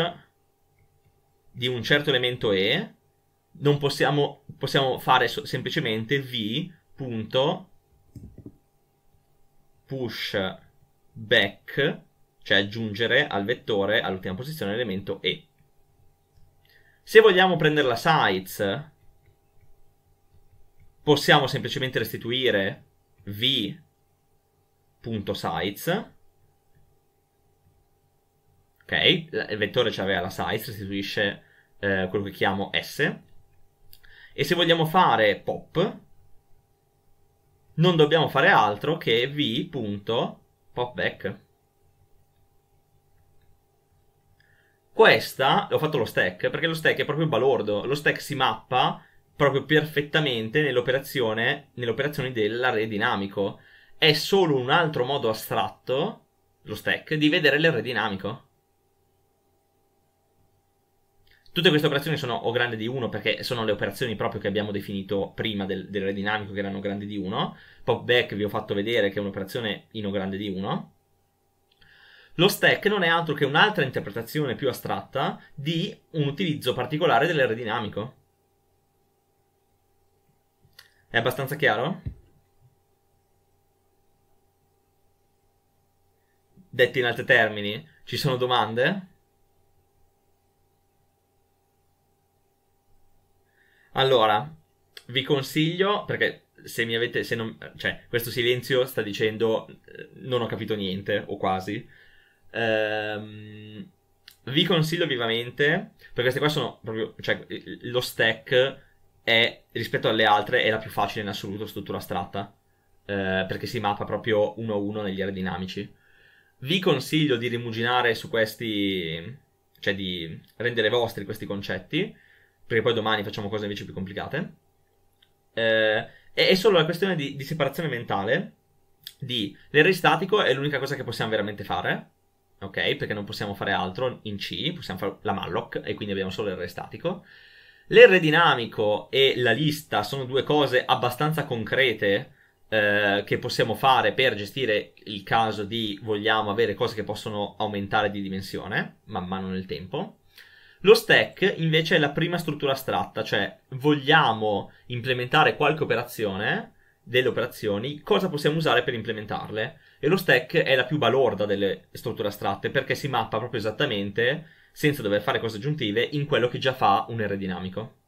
di un certo elemento E, non possiamo, possiamo fare so- semplicemente v punto push back, cioè aggiungere al vettore all'ultima posizione l'elemento e. Se vogliamo prendere la size, possiamo semplicemente restituire v.size. Ok, il vettore ci aveva la size, restituisce eh, quello che chiamo s. E se vogliamo fare pop, non dobbiamo fare altro che v.popback. Questa, ho fatto lo stack, perché lo stack è proprio balordo, lo stack si mappa proprio perfettamente nell'operazione, nell'operazione dell'array dinamico. È solo un altro modo astratto, lo stack, di vedere l'array dinamico. Tutte queste operazioni sono o grande di 1 perché sono le operazioni proprio che abbiamo definito prima del, del redinamico che erano grandi di 1. Pop back vi ho fatto vedere che è un'operazione in O grande di 1. Lo stack non è altro che un'altra interpretazione più astratta di un utilizzo particolare dell'aerodinamico. È abbastanza chiaro? Detto in altri termini, ci sono domande? Allora, vi consiglio, perché se mi avete, se non, cioè, questo silenzio sta dicendo eh, non ho capito niente, o quasi. Ehm, vi consiglio vivamente, perché queste qua sono proprio, cioè, lo stack è, rispetto alle altre, è la più facile in assoluto struttura astratta, eh, perché si mappa proprio uno a uno negli aerodinamici. Vi consiglio di rimuginare su questi, cioè di rendere vostri questi concetti, perché poi domani facciamo cose invece più complicate. Eh, è solo la questione di, di separazione mentale di l'errore statico è l'unica cosa che possiamo veramente fare, ok? Perché non possiamo fare altro in C, possiamo fare la malloc e quindi abbiamo solo l'errore statico. L'errore dinamico e la lista sono due cose abbastanza concrete eh, che possiamo fare per gestire il caso di vogliamo avere cose che possono aumentare di dimensione man mano nel tempo. Lo stack invece è la prima struttura astratta, cioè vogliamo implementare qualche operazione delle operazioni, cosa possiamo usare per implementarle? E lo stack è la più balorda delle strutture astratte perché si mappa proprio esattamente, senza dover fare cose aggiuntive, in quello che già fa un R dinamico.